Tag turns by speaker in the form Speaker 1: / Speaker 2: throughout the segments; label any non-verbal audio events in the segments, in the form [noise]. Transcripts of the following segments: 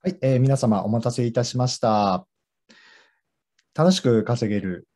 Speaker 1: はい、えー、皆様お待たせいたしました。楽しく稼げる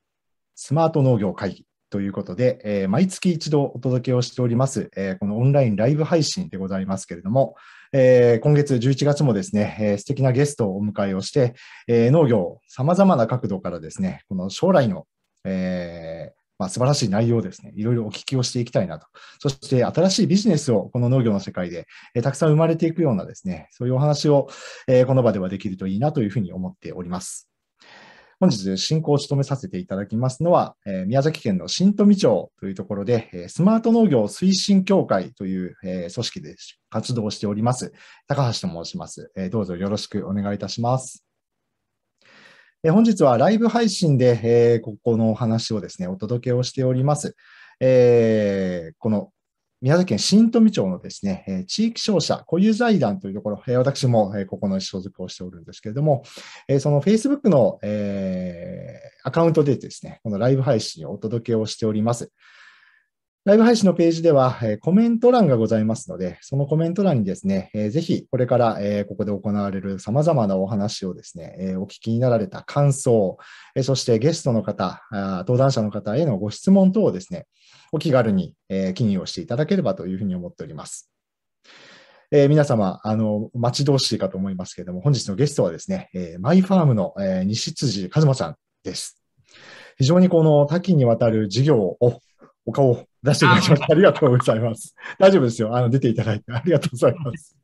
Speaker 1: スマート農業会議ということで、えー、毎月一度お届けをしております、えー、このオンラインライブ配信でございますけれども、えー、今月11月もですね、えー、素敵なゲストをお迎えをして、えー、農業、さまざまな角度からですね、この将来の、えー、まあ、素晴らしい内容ですね、いろいろお聞きをしていきたいなと。そして新しいビジネスをこの農業の世界で、えー、たくさん生まれていくようなですね、そういうお話を、えー、この場ではできるといいなというふうに思っております。本日進行を務めさせていただきますのは、えー、宮崎県の新富町というところで、えー、スマート農業推進協会という、えー、組織で活動しております、高橋と申します、えどうぞよろしくお願いいたします。え本日はライブ配信で、えここのお話をですね、お届けをしております。えー、この宮崎県新富町のですね、え地域商社固有財団というところ、え私も、えここの所属をしておるんですけれども、えその Facebook の、えアカウントでですね、このライブ配信をお届けをしております。ライブ配信のページではコメント欄がございますので、そのコメント欄にですね、ぜひこれからここで行われる様々なお話をですね、お聞きになられた感想、そしてゲストの方、登壇者の方へのご質問等をですね、お気軽に記入をしていただければというふうに思っております。えー、皆様、あの、待ち遠しいかと思いますけれども、本日のゲストはですね、えー、マイファームの、えー、西辻和馬さんです。非常にこの多岐にわたる事業を、お顔を出していただきましてありがとうございます。大丈夫ですよ。あの、出ていただいてありがとうございます。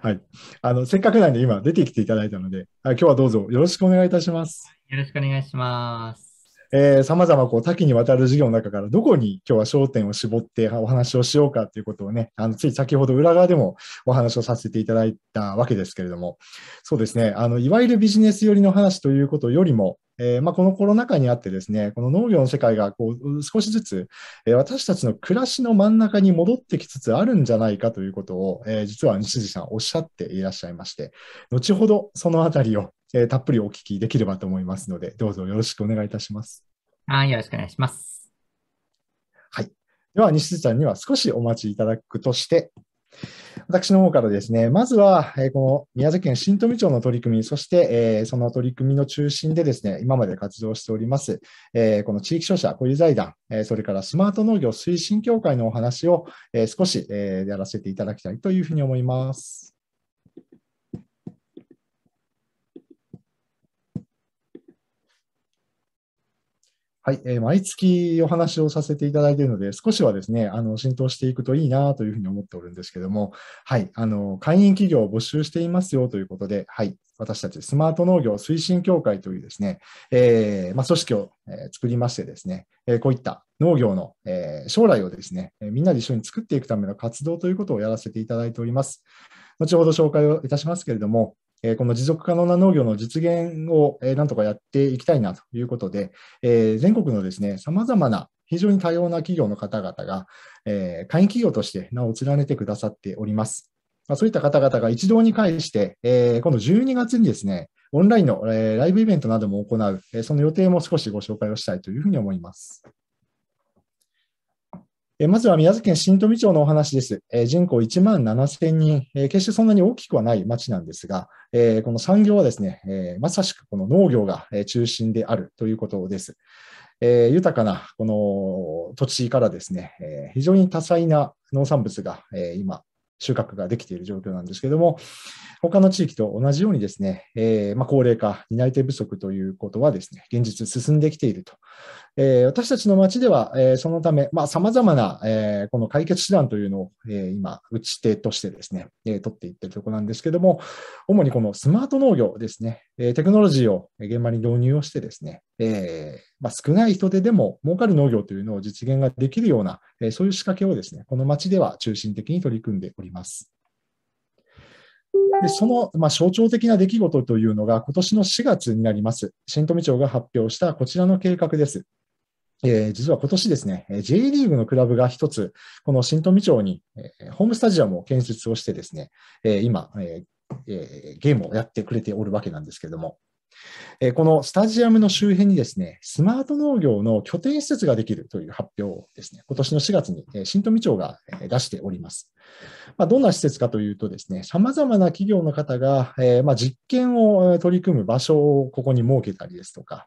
Speaker 1: はい。あの、せっかくなんで今出てきていただいたので、今日はどうぞよろしくお願いいたします。
Speaker 2: よろしくお願いします。
Speaker 1: えー、さまざまこう多岐にわたる授業の中からどこに今日は焦点を絞ってお話をしようかということをね、あのつい先ほど裏側でもお話をさせていただいたわけですけれども、そうですね、あのいわゆるビジネス寄りの話ということよりも、えー、まあ、このコロナ禍にあってですね、この農業の世界がこう少しずつ、えー、私たちの暮らしの真ん中に戻ってきつつあるんじゃないかということを、えー、実は西地さんおっしゃっていらっしゃいまして、後ほどそのあたりを、えー、たっぷりお聞きできればと思いますので、どうぞよろしくお願いいたします。
Speaker 2: あよろしくお願いします。
Speaker 1: はい。では、西地さんには少しお待ちいただくとして、私の方からですね、まずは、えこの宮崎県新富町の取り組み、そして、えその取り組みの中心でですね、今まで活動しております、えこの地域商社小遊財団、えそれからスマート農業推進協会のお話を、え少し、えやらせていただきたいというふうに思います。はい、えー、毎月お話をさせていただいているので、少しはですね、あの浸透していくといいなというふうに思っておるんですけども、はい、あの会員企業を募集していますよということで、はい、私たちスマート農業推進協会というですね、えー、まあ、組織を、え作りましてですね、えこういった農業の、え将来をですね、えみんなで一緒に作っていくための活動ということをやらせていただいております。後ほど紹介をいたしますけれども、えこの持続可能な農業の実現を、えなんとかやっていきたいなということで、え全国のですね、様々な非常に多様な企業の方々が、え会員企業として名を連ねてくださっております。まあ、そういった方々が一堂に会して、え今度12月にですね、オンラインの、えライブイベントなども行う、えその予定も少しご紹介をしたいというふうに思います。まずは宮崎県新富町のお話です。人口1万7000人、決してそんなに大きくはない町なんですが、この産業はですね、まさしくこの農業が中心であるということです。豊かなこの土地からですね、非常に多彩な農産物が今収穫ができている状況なんですけども、他の地域と同じようにですね、えー、まあ、高齢化、担い手不足ということはですね、現実進んできていると。えー、私たちの町では、えー、そのため、まあ、様々な、えこの解決手段というのを、え今、打ち手としてですね、え取っていってるところなんですけども、主にこのスマート農業ですね、えテクノロジーを現場に導入をしてですね、えまあ、少ない人手でも儲かる農業というのを実現ができるような、えそういう仕掛けをですね、この町では中心的に取り組んでおります。でその、まあ、象徴的な出来事というのが、今年の4月になります、新富町が発表したこちらの計画です。えー、実は今年ですね、J リーグのクラブが一つ、この新富町に、えホームスタジアムを建設をしてですね、え今、えー、ゲームをやってくれておるわけなんですけれども、えこのスタジアムの周辺にですね、スマート農業の拠点施設ができるという発表をですね、今年の4月に新富町が出しております。まあ、どんな施設かというとですね、様々な企業の方が、えま実験を取り組む場所をここに設けたりですとか、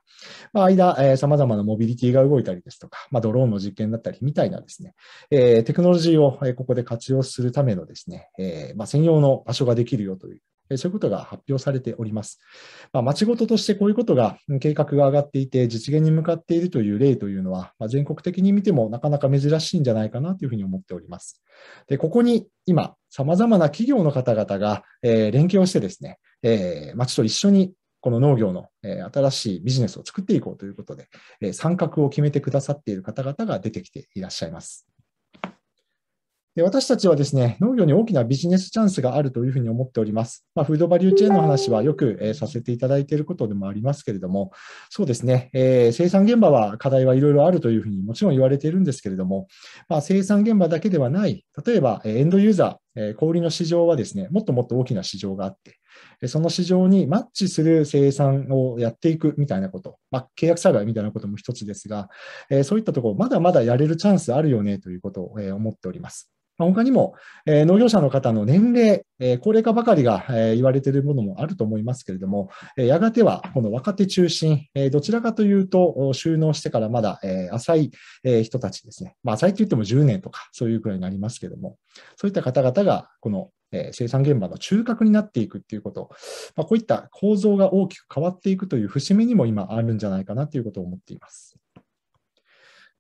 Speaker 1: まあ、間、え様々なモビリティが動いたりですとか、まあ、ドローンの実験だったりみたいなですね、えテクノロジーをここで活用するためのですね、えま専用の場所ができるよというそういうことが発表されております。まあ、町ごととしてこういうことが計画が上がっていて、実現に向かっているという例というのは、まあ、全国的に見てもなかなか珍しいんじゃないかなというふうに思っております。でここに今、さまざまな企業の方々が、えー、連携をしてですね、えー、町と一緒にこの農業の新しいビジネスを作っていこうということで、参画を決めてくださっている方々が出てきていらっしゃいます。で私たちはですね、農業に大きなビジネスチャンスがあるというふうに思っております。まあ、フードバリューチェーンの話はよく、えー、させていただいていることでもありますけれども、そうですね、えー、生産現場は課題はいろいろあるというふうにもちろん言われているんですけれども、まあ、生産現場だけではない、例えばエンドユーザー、小売の市場はですね、もっともっと大きな市場があって、その市場にマッチする生産をやっていくみたいなこと、まあ、契約栽培みたいなことも一つですが、そういったところ、まだまだやれるチャンスあるよねということを思っております。他にも、え農業者の方の年齢、え高齢化ばかりが、え言われているものもあると思いますけれども、えやがてはこの若手中心、えどちらかというと、収納してからまだ、え浅い、え人たちですね、まあ、浅いといっても10年とか、そういうくらいになりますけれども、そういった方々が、このえ生産現場の中核になっていくっていうこと、まあ、こういった構造が大きく変わっていくという節目にも今あるんじゃないかなということを思っています。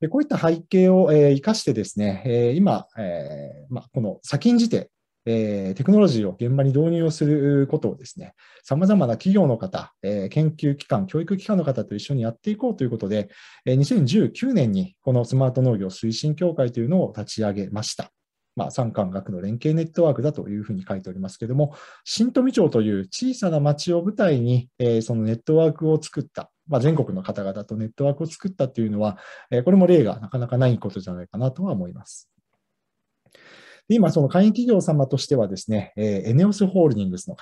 Speaker 1: こういった背景を、生かしてですね、今、この先んじて、テクノロジーを現場に導入をすることをですね、さまざまな企業の方、研究機関、教育機関の方と一緒にやっていこうということで、2019年にこのスマート農業推進協会というのを立ち上げました。まあ、産官学の連携ネットワークだというふうに書いておりますけれども、新富町という小さな町を舞台に、そのネットワークを作った、まあ、全国の方々とネットワークを作ったというのは、えこれも例がなかなかないことじゃないかなとは思います。今、その会員企業様としてはですね、えー、エネオスホールディングスの方、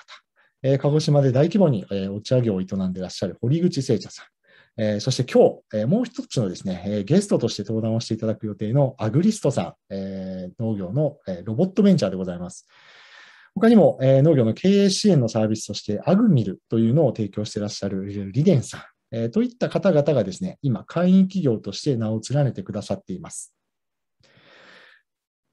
Speaker 1: えー、鹿児島で大規模に、えー、お茶業を営んでいらっしゃる堀口聖茶さん、えー、そして今日、えー、もう一つのですね、えー、ゲストとして登壇をしていただく予定のアグリストさん、えー、農業の、えー、ロボットベンチャーでございます。他にも、えー、農業の経営支援のサービスとして、アグミルというのを提供していらっしゃるリデンさん、えー、といった方々がですね、今、会員企業として名を連ねてくださっています。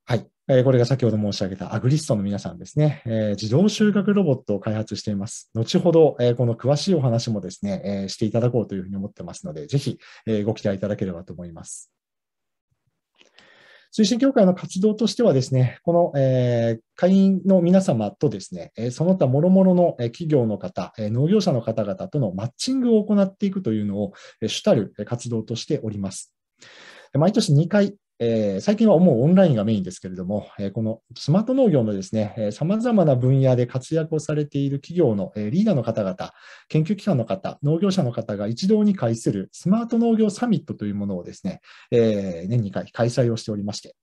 Speaker 1: はい。えー、これが先ほど申し上げたアグリストの皆さんですね、えー、自動収穫ロボットを開発しています。後ほど、えー、この詳しいお話もですね、えしていただこうというふうに思ってますので、ぜひ、えご期待いただければと思います。推進協会の活動としてはですね、この、えー、会員の皆様とですね、その他諸々の企業の方、農業者の方々とのマッチングを行っていくというのを主たる活動としております。毎年2回えー、最近はもうオンラインがメインですけれども、えー、このスマート農業のですね、さまざまな分野で活躍をされている企業の、えー、リーダーの方々、研究機関の方、農業者の方が一堂に会するスマート農業サミットというものをですね、えー、年2回開催をしておりまして、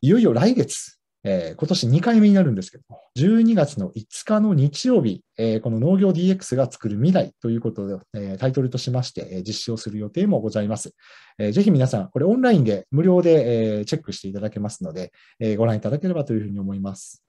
Speaker 1: いよいよ来月、えー、今年2回目になるんですけども、12月の5日の日曜日、えー、この農業 DX が作る未来ということで、えー、タイトルとしまして、え実施をする予定もございます。えぜひ皆さん、これオンラインで無料で、えチェックしていただけますので、えご覧いただければというふうに思います。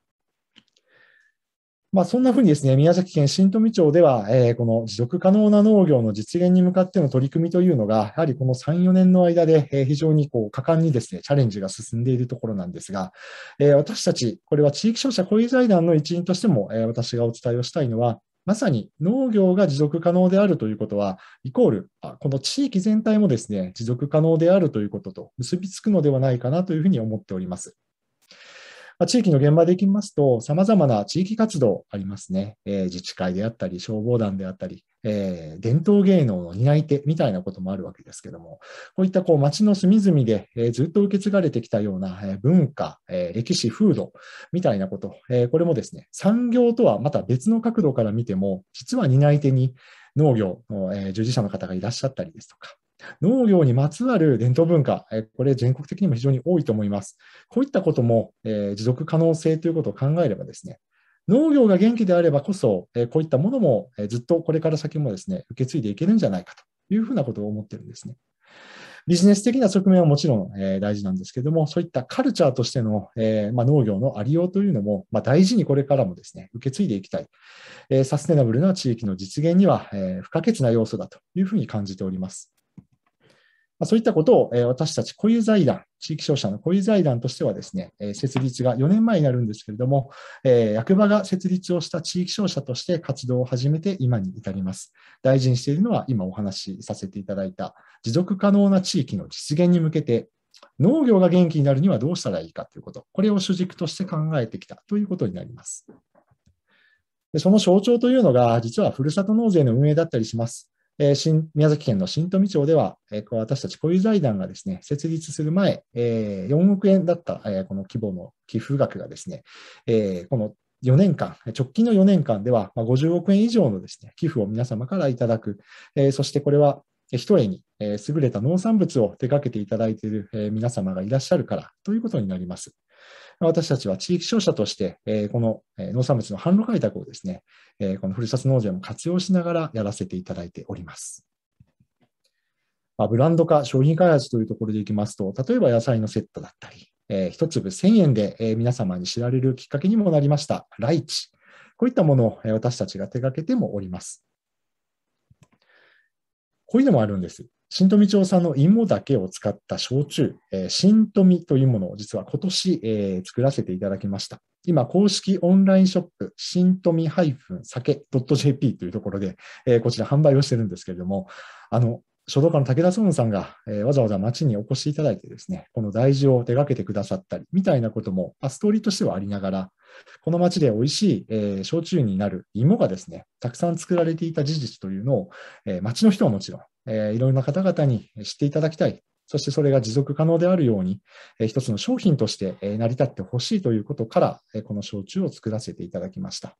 Speaker 1: まあ、そんなふうにですね、宮崎県新富町では、えー、この持続可能な農業の実現に向かっての取り組みというのが、やはりこの3、4年の間で、えー、非常にこう果敢にですね、チャレンジが進んでいるところなんですが、えー、私たち、これは地域商社交流財団の一員としても、え私がお伝えをしたいのは、まさに農業が持続可能であるということは、イコール、この地域全体もですね、持続可能であるということと結びつくのではないかなというふうに思っております。まあ、地域の現場でいきますと、さまざまな地域活動ありますね、えー、自治会であったり、消防団であったり、えー、伝統芸能の担い手みたいなこともあるわけですけども、こういったこう町の隅々で、えー、ずっと受け継がれてきたような、えー、文化、え歴史、風土みたいなこと、えこれもですね、産業とはまた別の角度から見ても、実は担い手に農業の、え従事者の方がいらっしゃったりですとか、農業にまつわる伝統文化、これ全国的にも非常に多いと思います。こういったことも、え持続可能性ということを考えればですね、農業が元気であればこそ、えこういったものも、えずっとこれから先もですね、受け継いでいけるんじゃないかというふうなことを思ってるんですね。ビジネス的な側面はもちろん、え大事なんですけども、そういったカルチャーとしての、えま農業のありようというのも、ま大事にこれからもですね、受け継いでいきたい、えサステナブルな地域の実現には、え不可欠な要素だというふうに感じております。まそういったことを、え私たち固有財団、地域商社の固有財団としてはですね、え設立が4年前になるんですけれども、え役場が設立をした地域商社として活動を始めて今に至ります。大事にしているのは今お話しさせていただいた持続可能な地域の実現に向けて農業が元気になるにはどうしたらいいかということ、これを主軸として考えてきたということになります。でその象徴というのが、実はふるさと納税の運営だったりします。えー、宮崎県の新富町では、えー、私たち小う財団がですね、設立する前、えー、4億円だった、えー、この規模の寄付額がですね、えー、この4年間、直近の4年間では、まあ、50億円以上のですね、寄付を皆様からいただく、えー、そしてこれは一重に優れた農産物を手掛けていただいている皆様がいらっしゃるからということになります。私たちは地域商社として、えこの農産物の販路開拓をですね、えこのふるさと納税も活用しながらやらせていただいております。まブランド化、商品開発というところでいきますと、例えば野菜のセットだったり、えー、1粒1000円で、え皆様に知られるきっかけにもなりました、ライチ。こういったものを、え私たちが手がけてもおります。こういうのもあるんです。新富町産の芋だけを使った焼酎、えー、新富というものを実は今年、えー、作らせていただきました。今、公式オンラインショップ、新富酒 .jp というところで、えー、こちら販売をしてるんですけれども、あの、書道家の武田壮さんが、えー、わざわざ町にお越しいただいてですね、この大事を手掛けてくださったり、みたいなことも、ストーリーとしてはありながら、この町で美味しい、えー、焼酎になる芋がですね、たくさん作られていた事実というのを、えー、町の人はもちろん、えー、いろんな方々に知っていただきたい。そしてそれが持続可能であるように、えー、一つの商品としてえ成り立ってほしいということから、えー、この焼酎を作らせていただきました。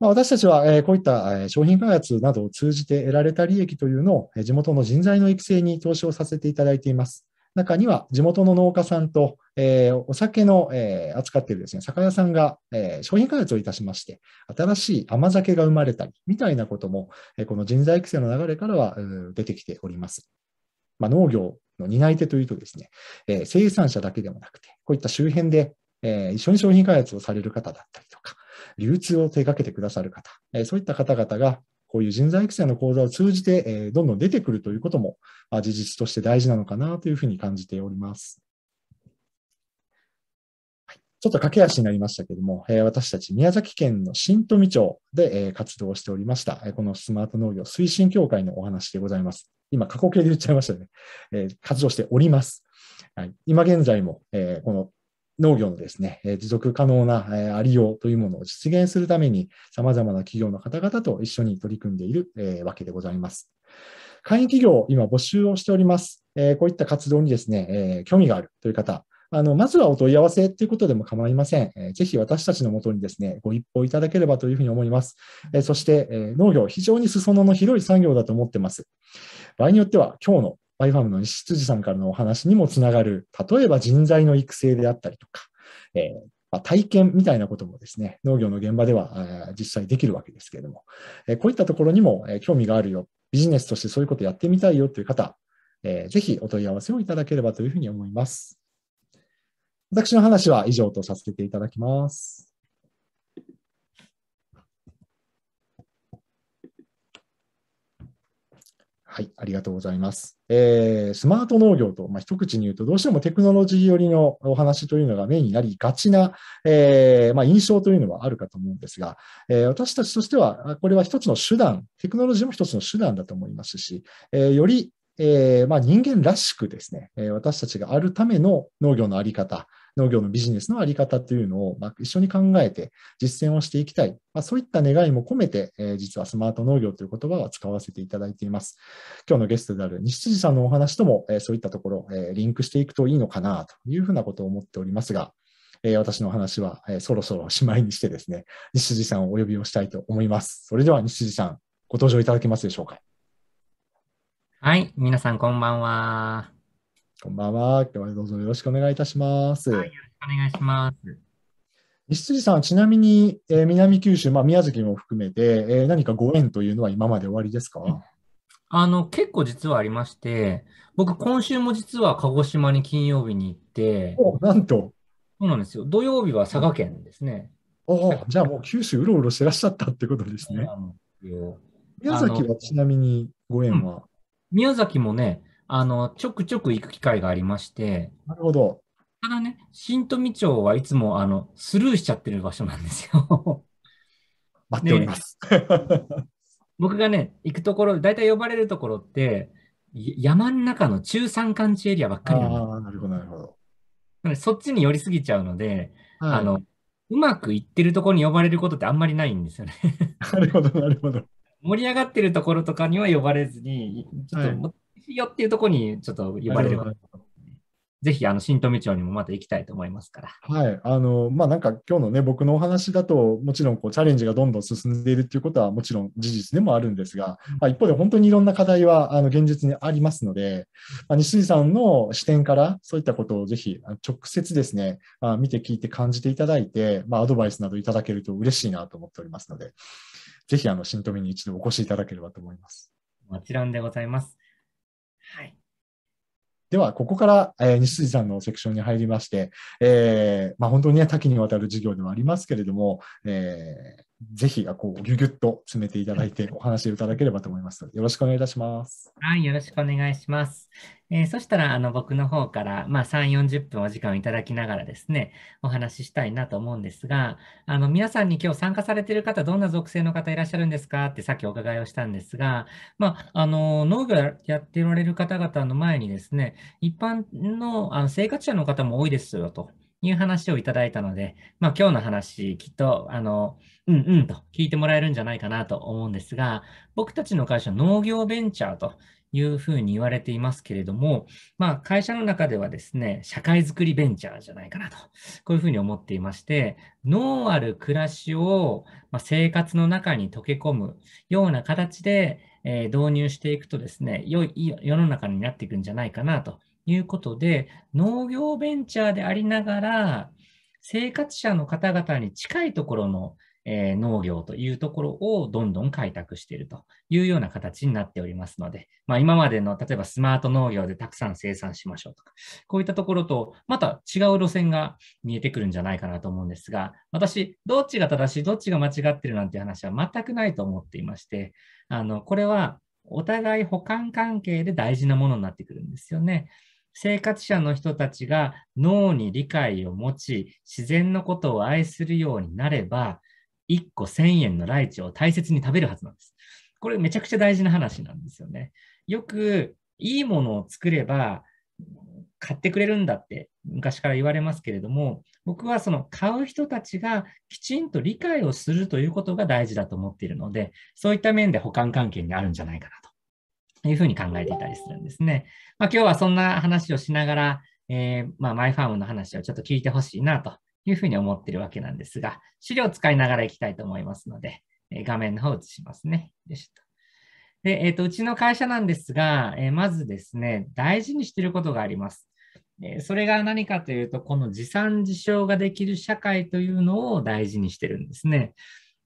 Speaker 1: まあ、私たちは、えー、こういったえ商品開発などを通じて得られた利益というのを、え地元の人材の育成に投資をさせていただいています。中には地元の農家さんと、えー、お酒の、えー、扱っているですね、酒屋さんが、えー、商品開発をいたしまして、新しい甘酒が生まれたり、みたいなことも、えこの人材育成の流れからは出てきております。まあ、農業の担い手というとですね、え生産者だけでもなくて、こういった周辺で、え一緒に商品開発をされる方だったりとか、流通を手掛けてくださる方、えそういった方々が、こういう人材育成の講座を通じて、えどんどん出てくるということも、あ事実として大事なのかなというふうに感じております。ちょっと駆け足になりましたけれども、え私たち宮崎県の新富町で、え活動しておりました、えこのスマート農業推進協会のお話でございます。今、過去形で言っちゃいましたね。え活動しております。はい、今現在も、えこの農業のですね、持続可能なありようというものを実現するために、様々な企業の方々と一緒に取り組んでいるわけでございます。会員企業、今募集をしております。こういった活動にですね、興味があるという方、あのまずはお問い合わせということでも構いません。えぜひ私たちのもとにですね、ご一報いただければというふうに思います。えそして、え農業、非常に裾野の広い産業だと思ってます。場合によっては、今日のマイファームの西辻さんからのお話にもつながる、例えば人材の育成であったりとか、えーま体験みたいなこともですね、農業の現場では実際できるわけですけれども、こういったところにも興味があるよ、ビジネスとしてそういうことやってみたいよという方、ぜひお問い合わせをいただければというふうに思います。私の話は以上とさせていただきます。はい、ありがとうございます。えー、スマート農業と、まあ、一口に言うと、どうしてもテクノロジー寄りのお話というのがメインになりがちな、えー、まあ、印象というのはあるかと思うんですが、えー、私たちとしては、これは一つの手段、テクノロジーも一つの手段だと思いますし、えより、えまあ、人間らしくですね、私たちがあるための農業のあり方、農業のビジネスのあり方というのを、まあ、一緒に考えて実践をしていきたい、まあ、そういった願いも込めて、えー、実はスマート農業という言葉を使わせていただいています。今日のゲストである西辻さんのお話とも、えー、そういったところ、えー、リンクしていくといいのかなというふうなことを思っておりますが、えー、私のお話は、えー、そろそろおしまいにしてですね、西辻さんをお呼びをしたいと思います。それでは西辻さん、ご登場いただけますでしょうか。
Speaker 2: はい、皆さんこんばんは。こんばんは。今日はどうぞよろしくお願いいたします。はい、よろしくお願いします。西辻さん、ちな
Speaker 1: みに、えー、南九州、まあ、宮崎も含めて、えー、何かご縁というのは今まで終わりですか
Speaker 2: あの結構実はありまして、僕、今週も実は鹿児島に金曜日に行って、なんと。そうなんですよ。土曜日は佐賀県ですね。おお、じゃあもう九州うろうろしてらっしゃったってことですね。宮崎はちなみにご縁は、うん、宮崎もね、あの、ちょくちょく行く機会がありまして。なるほど。ただね、新富町はいつもあのスルーしちゃってる場所なんですよ。待っております。僕がね、行くところ、大体呼ばれるところって、山の中の中山間地エリアばっかりなの。ああ、なるほど、なるほど。そっちに寄りすぎちゃうので、はい、あの、うまくいってるところに呼ばれることってあんまりないんですよね。
Speaker 3: なるほど、なるほど。
Speaker 2: 盛り上がってるところとかには呼ばれずに、ちょっともっよっていうところにちょっと呼ばれるぜひ、あの、新富町にもまた行きたいと思いますか
Speaker 1: ら。はい。あの、まあ、なんか今日のね、僕のお話だと、もちろんこうチャレンジがどんどん進んでいるっていうことは、もちろん事実でもあるんですが、まあ、一方で本当にいろんな課題は、あの、現実にありますので、まあ、西井さんの視点から、そういったことをぜひ、直接ですね、まあ、見て聞いて感じていただいて、まあ、アドバイスなどいただけると嬉しいなと思っておりますので、ぜひ、あの、新富に一度お越しいただければと思います。
Speaker 2: もちろんでございます。はい、
Speaker 1: では、ここから、えー、西辻さんのセクションに入りまして、えーまあ、本当に、ね、多岐にわたる授業ではありますけれども、えーぜひ、こう、ぎゅぎゅっと詰めていただいて、お話いただければと思います。よろしくお願いいたします。
Speaker 2: はい、よろしくお願いします。えー、そしたら、あの、僕の方から、まあ、3、40分お時間をいただきながらですね、お話ししたいなと思うんですが、あの、皆さんに今日参加されている方、どんな属性の方いらっしゃるんですかってさっきお伺いをしたんですが、まあ、あの、農業やっておられる方々の前にですね、一般のあの生活者の方も多いですよと。いう話をいただいたので、まあ、今日の話、きっと、あの、うんうんと聞いてもらえるんじゃないかなと思うんですが、僕たちの会社農業ベンチャーというふうに言われていますけれども、まあ会社の中ではですね、社会づくりベンチャーじゃないかなと、こういうふうに思っていまして、脳ある暮らしを生活の中に溶け込むような形で導入していくとですね、良い世の中になっていくんじゃないかなということで、農業ベンチャーでありながら、生活者の方々に近いところのえ農業というところをどんどん開拓しているというような形になっておりますので、まあ、今までの例えばスマート農業でたくさん生産しましょうとか、こういったところとまた違う路線が見えてくるんじゃないかなと思うんですが、私、どっちが正しい、どっちが間違ってるなんて話は全くないと思っていまして、あのこれはお互い補完関係で大事なものになってくるんですよね。生活者の人たちが脳に理解を持ち、自然のことを愛するようになれば、1個1000円のライチを大切に食べるはずなんです。これめちゃくちゃ大事な話なんですよね。よくいいものを作れば買ってくれるんだって昔から言われますけれども、僕はその買う人たちがきちんと理解をするということが大事だと思っているので、そういった面で保管関係にあるんじゃないかなというふうに考えていたりするんですね。まあ、今日はそんな話をしながら、えー、まあ、マイファームの話をちょっと聞いてほしいなというふうに思っているわけなんですが、資料を使いながらいきたいと思いますので、えー、画面の方を映しますね。でした。で、えっ、ー、と、うちの会社なんですが、えー、まずですね、大事にしていることがあります。えそれが何かというと、この持参自象ができる社会というのを大事にしてるんですね。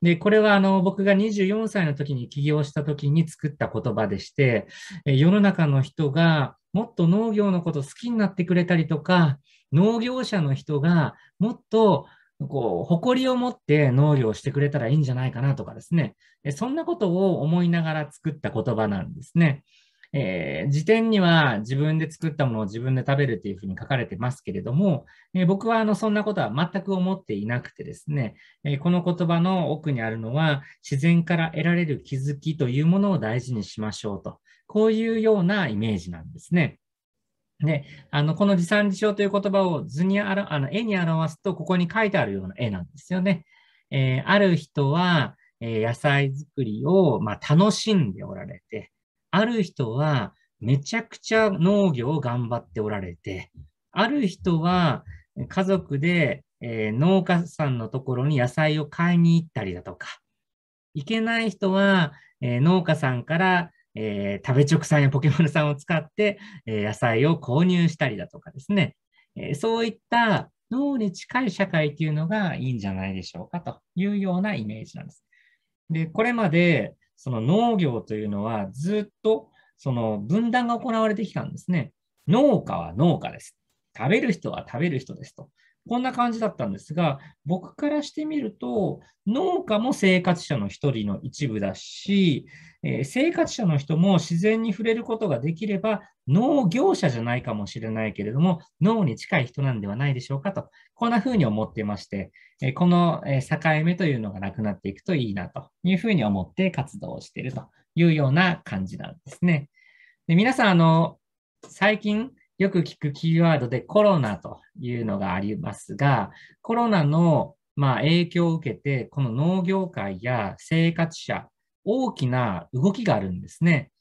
Speaker 2: で、これはあの僕が24歳の時に起業した時に作った言葉でして、世の中の人がもっと農業のこと好きになってくれたりとか、農業者の人がもっとこう誇りを持って農業をしてくれたらいいんじゃないかなとかですね、そんなことを思いながら作った言葉なんですね。えー、辞典には自分で作ったものを自分で食べるというふうに書かれてますけれども、えー、僕はあのそんなことは全く思っていなくてですね、えー、この言葉の奥にあるのは自然から得られる気づきというものを大事にしましょうと、こういうようなイメージなんですね。で、あの、この自産自消という言葉を図にあら、あの、絵に表すと、ここに書いてあるような絵なんですよね。えー、ある人は、えー、野菜作りを、まあ、楽しんでおられて、ある人は、めちゃくちゃ農業を頑張っておられて、ある人は、家族で、えー、農家さんのところに野菜を買いに行ったりだとか、いけない人は、え農家さんからえー、食べ直さんやポケモンさんを使って、えー、野菜を購入したりだとかですね、えー、そういった脳に近い社会っていうのがいいんじゃないでしょうかというようなイメージなんです。で、これまでその農業というのはずっとその分断が行われてきたんですね。農家は農家です。食べる人は食べる人ですと。こんな感じだったんですが、僕からしてみると、農家も生活者の一人の一部だし、えー、生活者の人も自然に触れることができれば、農業者じゃないかもしれないけれども、脳に近い人なんではないでしょうかと、こんなふうに思ってまして、えー、この境目というのがなくなっていくといいなというふうに思って活動をしているというような感じなんですね。で皆さん、あの、最近、よく聞くキーワードでコロナというのがありますが、コロナのま影響を受けて、この農業界や生活者、大きな動きがあるんですね。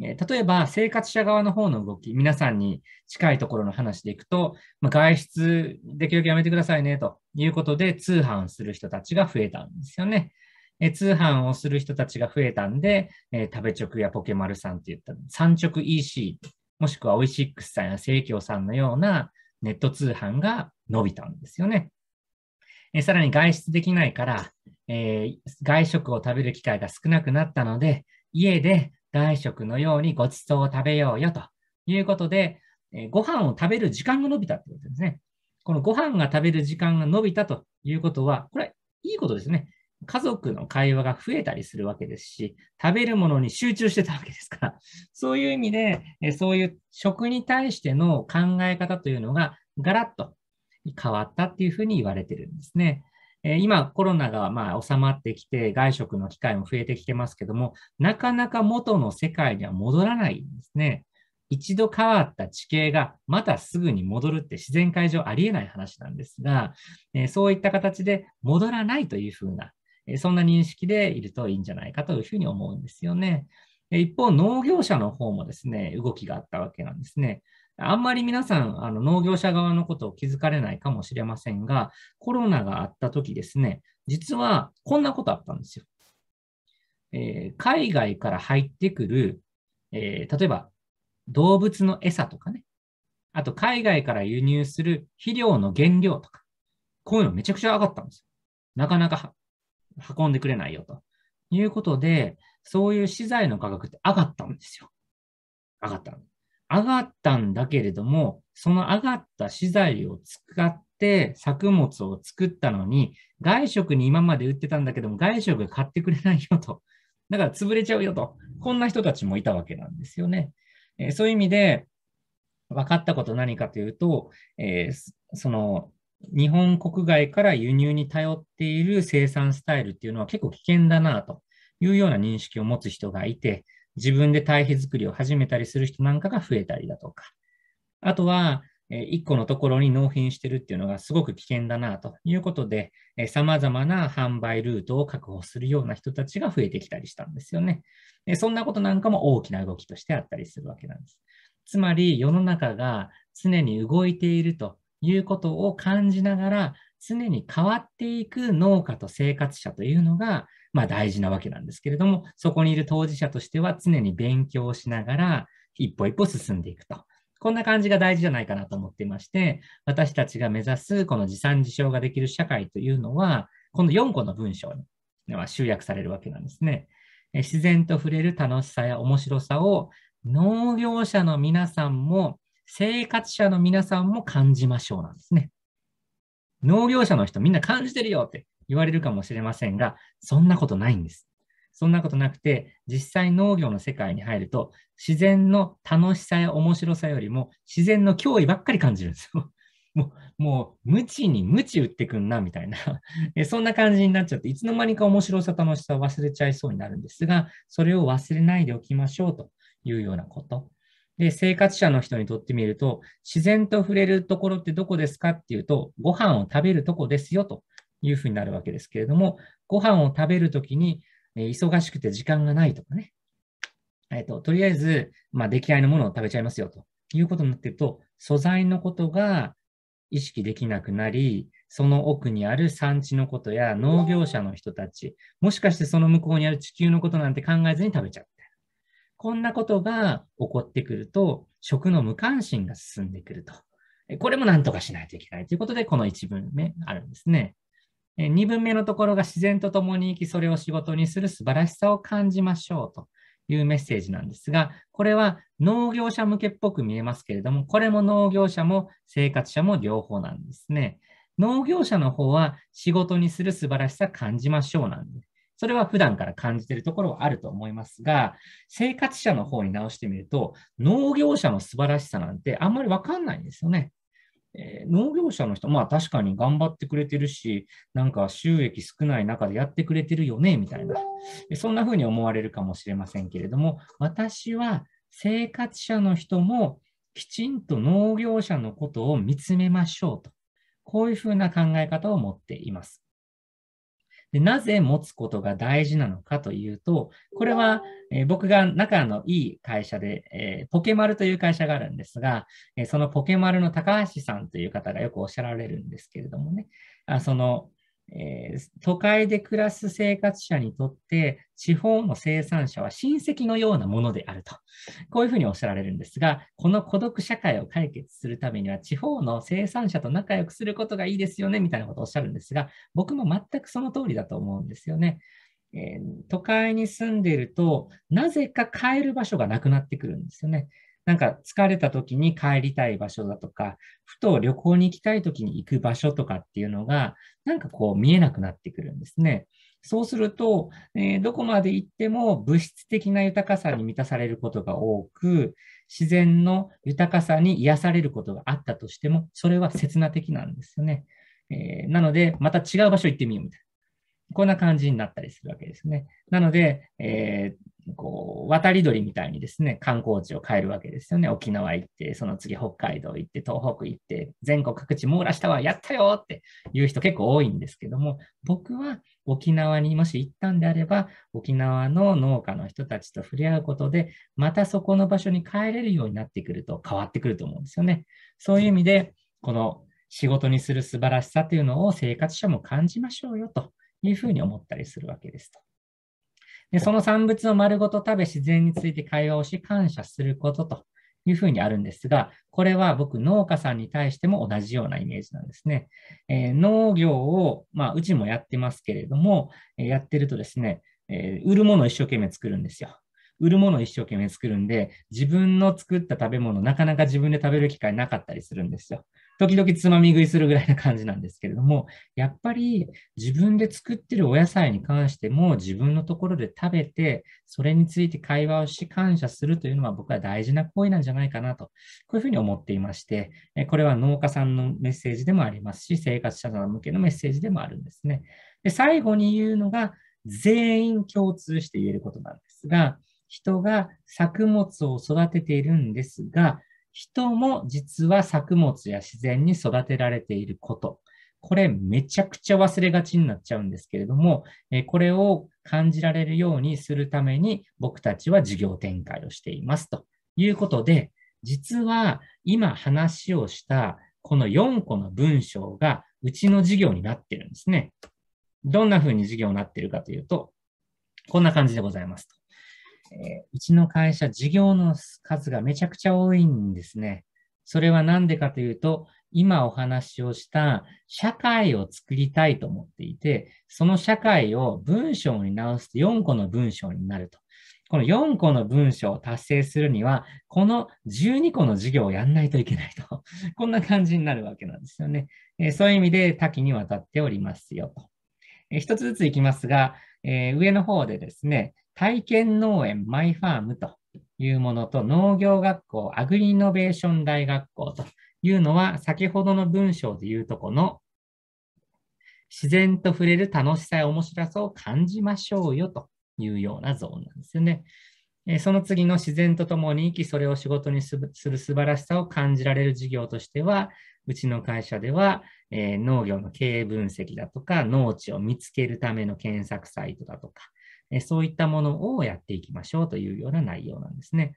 Speaker 2: 例えば、生活者側の方の動き、皆さんに近いところの話でいくと、ま外出できるだけやめてくださいね、ということで、通販する人たちが増えたんですよね。え通販をする人たちが増えたんで、えー、食べ直やポケマルさんってった、産直 EC もしくはオイシックスさんや生協さんのようなネット通販が伸びたんですよね。えさらに外出できないから、えー、外食を食べる機会が少なくなったので、家で外食のようにごちそうを食べようよということで、えー、ご飯を食べる時間が伸びたってことですね。このご飯が食べる時間が伸びたということは、これはいいことですね。家族の会話が増えたりするわけですし、食べるものに集中してたわけですから、[laughs] そういう意味で、そういう食に対しての考え方というのが、ガラッと変わったっていうふうに言われてるんですね。今、コロナがまあ収まってきて、外食の機会も増えてきてますけども、なかなか元の世界には戻らないんですね。一度変わった地形がまたすぐに戻るって自然界上ありえない話なんですが、そういった形で戻らないというふうなそんな認識でいるといいんじゃないかというふうに思うんですよね。一方、農業者の方もですね、動きがあったわけなんですね。あんまり皆さん、あの農業者側のことを気づかれないかもしれませんが、コロナがあった時ですね、実はこんなことあったんですよ。えー、海外から入ってくる、えー、例えば動物の餌とかね、あと海外から輸入する肥料の原料とか、こういうのめちゃくちゃ上がったんですよ。なかなか運んでくれないよということで、そういう資材の価格って上がったんですよ。上がった。上がったんだけれども、その上がった資材を使って作物を作ったのに、外食に今まで売ってたんだけども、外食買ってくれないよと。だから潰れちゃうよと。こんな人たちもいたわけなんですよね。えー、そういう意味で、分かったこと何かというと、えー、その日本国外から輸入に頼っている生産スタイルっていうのは結構危険だなというような認識を持つ人がいて、自分で堆肥作りを始めたりする人なんかが増えたりだとか、あとは、1個のところに納品してるっていうのがすごく危険だなということで、さまざまな販売ルートを確保するような人たちが増えてきたりしたんですよね。そんなことなんかも大きな動きとしてあったりするわけなんです。つまり世の中が常に動いているということを感じながら、常に変わっていく農家と生活者というのが、まあ、大事なわけなんですけれども、そこにいる当事者としては常に勉強しながら、一歩一歩進んでいくと。こんな感じが大事じゃないかなと思っていまして、私たちが目指すこの持参自消ができる社会というのは、この4個の文章には集約されるわけなんですね。自然と触れる楽しさや面白さを農業者の皆さんも生活者の皆さんも感じましょうなんですね。農業者の人みんな感じてるよって言われるかもしれませんが、そんなことないんです。そんなことなくて、実際農業の世界に入ると、自然の楽しさや面白さよりも、自然の脅威ばっかり感じるんですよ。[laughs] もう、もう、無知に無知打ってくんな、みたいな [laughs] そんな感じになっちゃって、いつの間にか面白さ、楽しさを忘れちゃいそうになるんですが、それを忘れないでおきましょうというようなこと。で、生活者の人にとってみると、自然と触れるところってどこですかっていうと、ご飯を食べるとこですよというふうになるわけですけれども、ご飯を食べるときに、え忙しくて時間がないとかね、えっ、と、とりあえず、まあ、出来合いのものを食べちゃいますよということになってると、素材のことが意識できなくなり、その奥にある産地のことや農業者の人たち、もしかしてその向こうにある地球のことなんて考えずに食べちゃう。こんなことが起こってくると、食の無関心が進んでくると。これも何とかしないといけないということで、この1文目あるんですね。2文目のところが自然と共に生き、それを仕事にする素晴らしさを感じましょうというメッセージなんですが、これは農業者向けっぽく見えますけれども、これも農業者も生活者も両方なんですね。農業者の方は仕事にする素晴らしさ感じましょうなんです。それは普段から感じているところはあると思いますが、生活者の方に直してみると、農業者の素晴らしさなんてあんまりわかんないんですよね。えー、農業者の人、まあ確かに頑張ってくれてるし、なんか収益少ない中でやってくれてるよね、みたいな。そんな風に思われるかもしれませんけれども、私は生活者の人もきちんと農業者のことを見つめましょうと。こういうふうな考え方を持っています。でなぜ持つことが大事なのかというと、これは、えー、僕が仲のいい会社で、えー、ポケマルという会社があるんですが、えー、そのポケマルの高橋さんという方がよくおっしゃられるんですけれどもね、あそのえー、都会で暮らす生活者にとって、地方の生産者は親戚のようなものであると。こういうふうにおっしゃられるんですが、この孤独社会を解決するためには、地方の生産者と仲良くすることがいいですよね、みたいなことをおっしゃるんですが、僕も全くその通りだと思うんですよね。えー、都会に住んでいると、なぜか帰る場所がなくなってくるんですよね。なんか疲れた時に帰りたい場所だとか、ふと旅行に行きたい時に行く場所とかっていうのが、なんかこう見えなくなってくるんですね。そうすると、えー、どこまで行っても物質的な豊かさに満たされることが多く、自然の豊かさに癒されることがあったとしても、それは刹那的なんですよね。えー、なので、また違う場所行ってみようみたいな。こんな感じになったりするわけですね。なので、えー、こう渡り鳥みたいにですね、観光地を変えるわけですよね。沖縄行って、その次北海道行って、東北行って、全国各地網羅したわ、やったよっていう人結構多いんですけども、僕は沖縄にもし行ったんであれば、沖縄の農家の人たちと触れ合うことで、またそこの場所に帰れるようになってくると変わってくると思うんですよね。そういう意味で、この仕事にする素晴らしさというのを生活者も感じましょうよというふうに思ったりするわけですと。でその産物を丸ごと食べ自然について会話をし感謝することというふうにあるんですが、これは僕、農家さんに対しても同じようなイメージなんですね。えー、農業を、まあ、うちもやってますけれども、えー、やってるとですね、えー、売るものを一生懸命作るんですよ。売るものを一生懸命作るんで、自分の作った食べ物、なかなか自分で食べる機会なかったりするんですよ。時々つまみ食いするぐらいな感じなんですけれども、[laughs] やっぱり自分で作ってるお野菜に関しても自分のところで食べて、それについて会話をし感謝するというのは僕は大事な行為なんじゃないかなと、こういうふうに思っていまして、これは農家さんのメッセージでもありますし、生活者さん向けのメッセージでもあるんですね。で最後に言うのが、全員共通して言えることなんですが、人が作物を育てているんですが、人も実は作物や自然に育てられていること。これめちゃくちゃ忘れがちになっちゃうんですけれども、えこれを感じられるようにするために僕たちは事業展開をしています。ということで、実は今話をしたこの4個の文章がうちの事業になってるんですね。どんな風に事業になってるかというと、こんな感じでございます。えうちの会社、事業の数がめちゃくちゃ多いんですね。それは何でかというと、今お話をした社会を作りたいと思っていて、その社会を文章に直すと4個の文章になると。この4個の文章を達成するには、この12個の授業をやんないといけないと。[laughs] こんな感じになるわけなんですよね。えそういう意味で多岐にわたっておりますよと。えー、一つずついきますが、え上の方でですね、体験農園マイファームというものと農業学校アグリイノベーション大学校というのは先ほどの文章で言うとこの自然と触れる楽しさや面白さを感じましょうよというようなゾーンなんですよね。その次の自然とともに生き、それを仕事にする素晴らしさを感じられる事業としては、うちの会社では、えー、農業の経営分析だとか、農地を見つけるための検索サイトだとか、そういったものをやっていきましょうというような内容なんですね。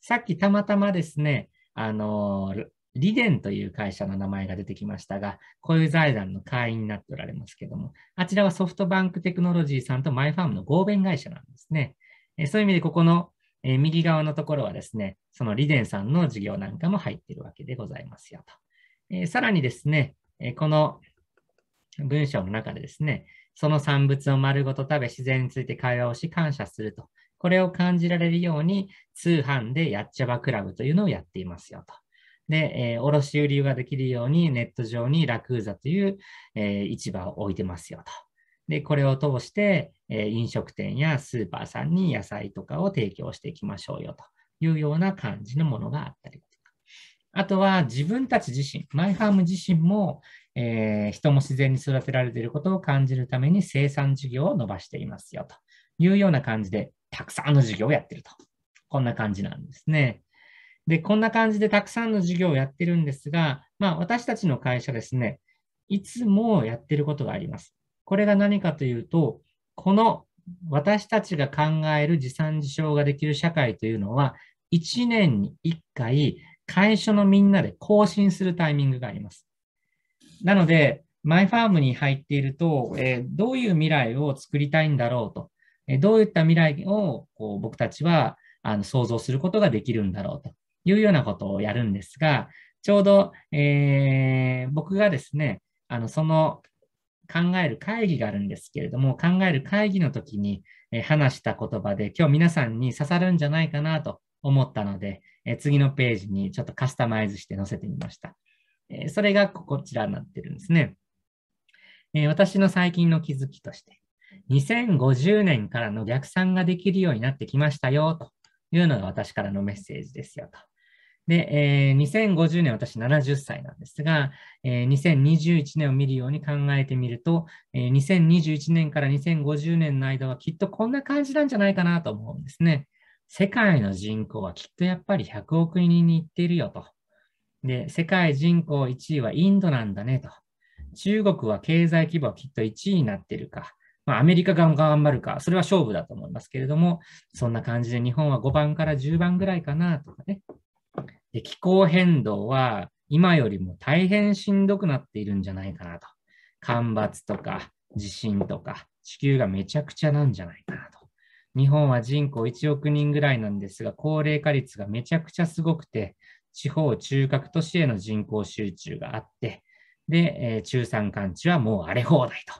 Speaker 2: さっきたまたまですね、あの、リデンという会社の名前が出てきましたが、こういう財団の会員になっておられますけども、あちらはソフトバンクテクノロジーさんとマイファームの合弁会社なんですね。えそういう意味で、ここの、え右側のところはですね、そのリデンさんの事業なんかも入っているわけでございますよと。えさらにですね、えこの文章の中でですね、その産物を丸ごと食べ、自然について会話をし、感謝すると。これを感じられるように、通販でやっちゃばクラブというのをやっていますよと。で、えー、卸売りができるように、ネット上にラクーザという、えー、市場を置いてますよと。で、これを通して、えー、飲食店やスーパーさんに野菜とかを提供していきましょうよというような感じのものがあったりあとは自分たち自身、マイファーム自身も、えー、人も自然に育てられていることを感じるために生産事業を伸ばしていますよというような感じで、たくさんの事業をやっていると。こんな感じなんですね。で、こんな感じでたくさんの事業をやってるんですが、まあ私たちの会社ですね、いつもやってることがあります。これが何かというと、この私たちが考える持参自償ができる社会というのは、1年に1回会社のみんなで更新するタイミングがあります。なので、マイファームに入っていると、えー、どういう未来を作りたいんだろうと、えー、どういった未来をこう僕たちはあの想像することができるんだろうというようなことをやるんですが、ちょうど、えー、僕がですね、あのその考える会議があるんですけれども、考える会議の時に、え話した言葉で、今日皆さんに刺さるんじゃないかなと思ったので、え次のページにちょっとカスタマイズして載せてみました。えそれがこちらになってるんですね、え私の最近の気づきとして、2050年からの逆算ができるようになってきましたよ、というのが私からのメッセージですよ、と。で、えー、2050年、私70歳なんですが、えー、2021年を見るように考えてみると、えー、2021年から2050年の間はきっとこんな感じなんじゃないかなと思うんですね。世界の人口はきっとやっぱり100億人にいっているよと。で、世界人口1位はインドなんだねと。中国は経済規模はきっと1位になってるか。まあ、アメリカが頑張るか、それは勝負だと思いますけれども、そんな感じで日本は5番から10番ぐらいかなとかね。で気候変動は今よりも大変しんどくなっているんじゃないかなと。干ばつとか地震とか地球がめちゃくちゃなんじゃないかなと。日本は人口1億人ぐらいなんですが、高齢化率がめちゃくちゃすごくて、地方、中核都市への人口集中があって、で、えー、中山間地はもう荒れ放題と。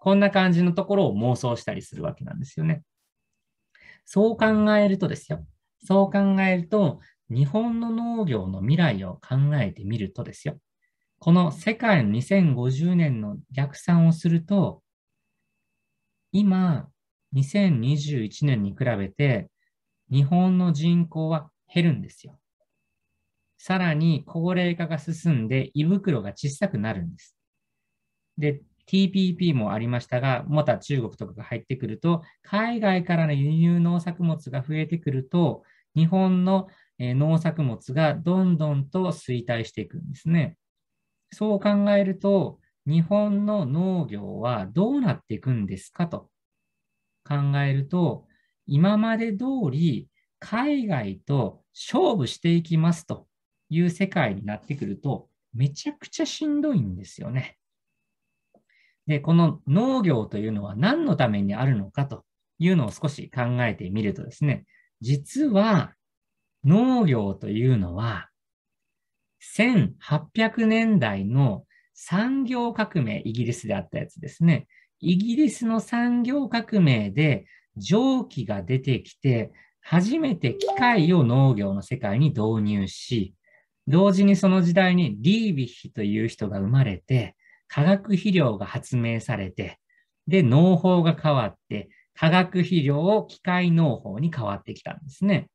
Speaker 2: こんな感じのところを妄想したりするわけなんですよね。そう考えるとですよ。そう考えると、日本の農業の未来を考えてみるとですよ。この世界の2050年の逆算をすると、今、2021年に比べて、日本の人口は減るんですよ。さらに高齢化が進んで胃袋が小さくなるんです。で、TPP もありましたが、また中国とかが入ってくると、海外からの輸入農作物が増えてくると、日本の農作物がどんどんと衰退していくんですね。そう考えると、日本の農業はどうなっていくんですかと考えると、今まで通り海外と勝負していきますという世界になってくると、めちゃくちゃしんどいんですよね。で、この農業というのは何のためにあるのかというのを少し考えてみるとですね、実は農業というのは、1800年代の産業革命、イギリスであったやつですね。イギリスの産業革命で蒸気が出てきて、初めて機械を農業の世界に導入し、同時にその時代にリービヒという人が生まれて、化学肥料が発明されて、で、農法が変わって、化学肥料を機械農法に変わってきたんですね。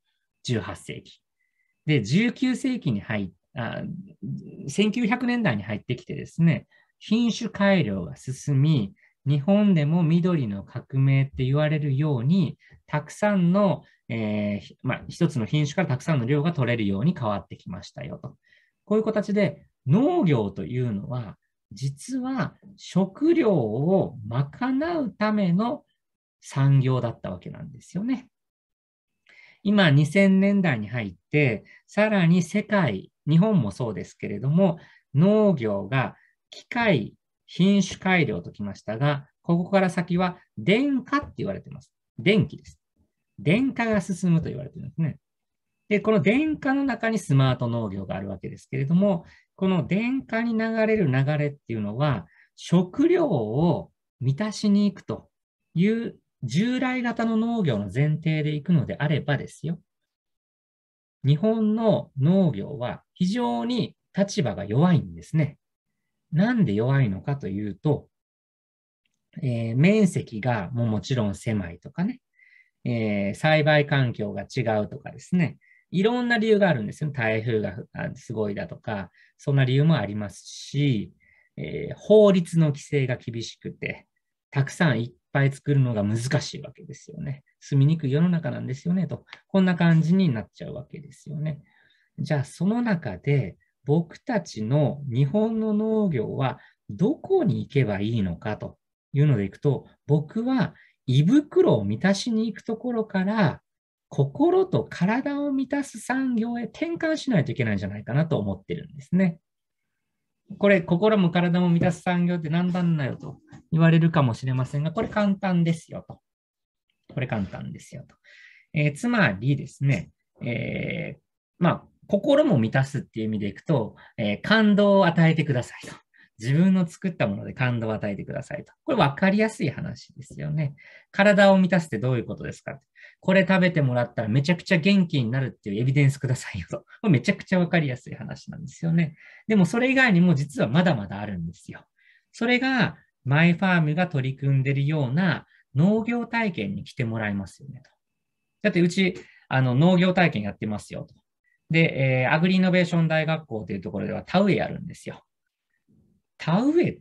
Speaker 2: 18世紀。で、19世紀に入っあ1900年代に入ってきてですね、品種改良が進み、日本でも緑の革命って言われるように、たくさんの、えー、まあ、一つの品種からたくさんの量が取れるように変わってきましたよと。こういう形で農業というのは、実は食料を賄うための産業だったわけなんですよね。今2000年代に入って、さらに世界、日本もそうですけれども、農業が機械品種改良ときましたが、ここから先は電化って言われてます。電気です。電化が進むと言われてるんですね。で、この電化の中にスマート農業があるわけですけれども、この電化に流れる流れっていうのは、食料を満たしに行くという従来型の農業の前提で行くのであればですよ。日本の農業は非常に立場が弱いんですね。なんで弱いのかというと、えー、面積がももちろん狭いとかね、えー、栽培環境が違うとかですね、いろんな理由があるんですよ。台風がすごいだとか、そんな理由もありますし、えー、法律の規制が厳しくて、たくさんいっぱい作るのが難しいわけですよね。住みにくい世の中なんですよね、と。こんな感じになっちゃうわけですよね。じゃあ、その中で、僕たちの日本の農業はどこに行けばいいのかというのでいくと、僕は胃袋を満たしに行くところから、心と体を満たす産業へ転換しないといけないんじゃないかなと思ってるんですね。これ、心も体も満たす産業って何なんだよと言われるかもしれませんが、これ簡単ですよと。これ簡単ですよと。えー、つまりですね、えー、まあ、心も満たすっていう意味でいくと、えー、感動を与えてくださいと。自分の作ったもので感動を与えてくださいと。これ分かりやすい話ですよね。体を満たすってどういうことですかこれ食べてもらったらめちゃくちゃ元気になるっていうエビデンスくださいよと。これめちゃくちゃ分かりやすい話なんですよね。でもそれ以外にも実はまだまだあるんですよ。それがマイファームが取り組んでるような農業体験に来てもらいますよねと。だってうちあの農業体験やってますよと。で、えー、アグリイノベーション大学校というところでは田植えやるんですよ。田植え、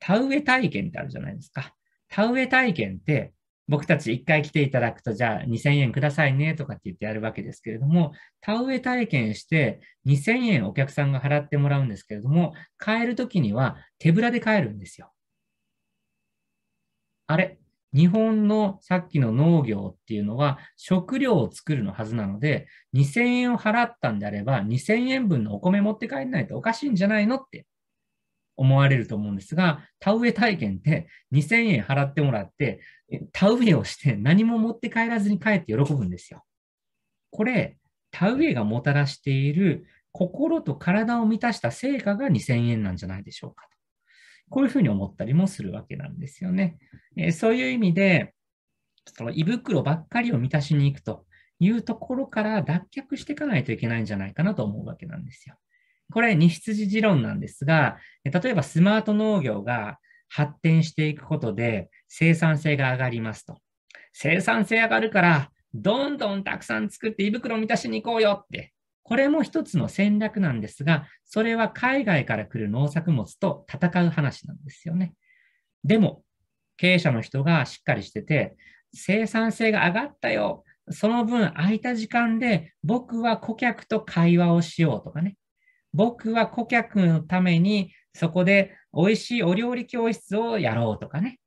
Speaker 2: 田植え体験ってあるじゃないですか。田植え体験って、僕たち一回来ていただくと、じゃあ2000円くださいねとかって言ってやるわけですけれども、田植え体験して2000円お客さんが払ってもらうんですけれども、買えるときには手ぶらで買えるんですよ。あれ日本のさっきの農業っていうのは食料を作るのはずなので、2000円を払ったんであれば、2000円分のお米持って帰らないとおかしいんじゃないのって思われると思うんですが、田植え体験って2000円払ってもらって、田植えをして何も持って帰らずに帰って喜ぶんですよ。これ、田植えがもたらしている心と体を満たした成果が2000円なんじゃないでしょうかと。こういうふうに思ったりもするわけなんですよね。えー、そういう意味で、その胃袋ばっかりを満たしに行くというところから脱却していかないといけないんじゃないかなと思うわけなんですよ。これ、二羊持論なんですが、例えばスマート農業が発展していくことで生産性が上がりますと。生産性上がるから、どんどんたくさん作って胃袋を満たしに行こうよってこれも一つの戦略なんですが、それは海外から来る農作物と戦う話なんですよね。でも、経営者の人がしっかりしてて、生産性が上がったよ。その分空いた時間で僕は顧客と会話をしようとかね。僕は顧客のためにそこで美味しいお料理教室をやろうとかね。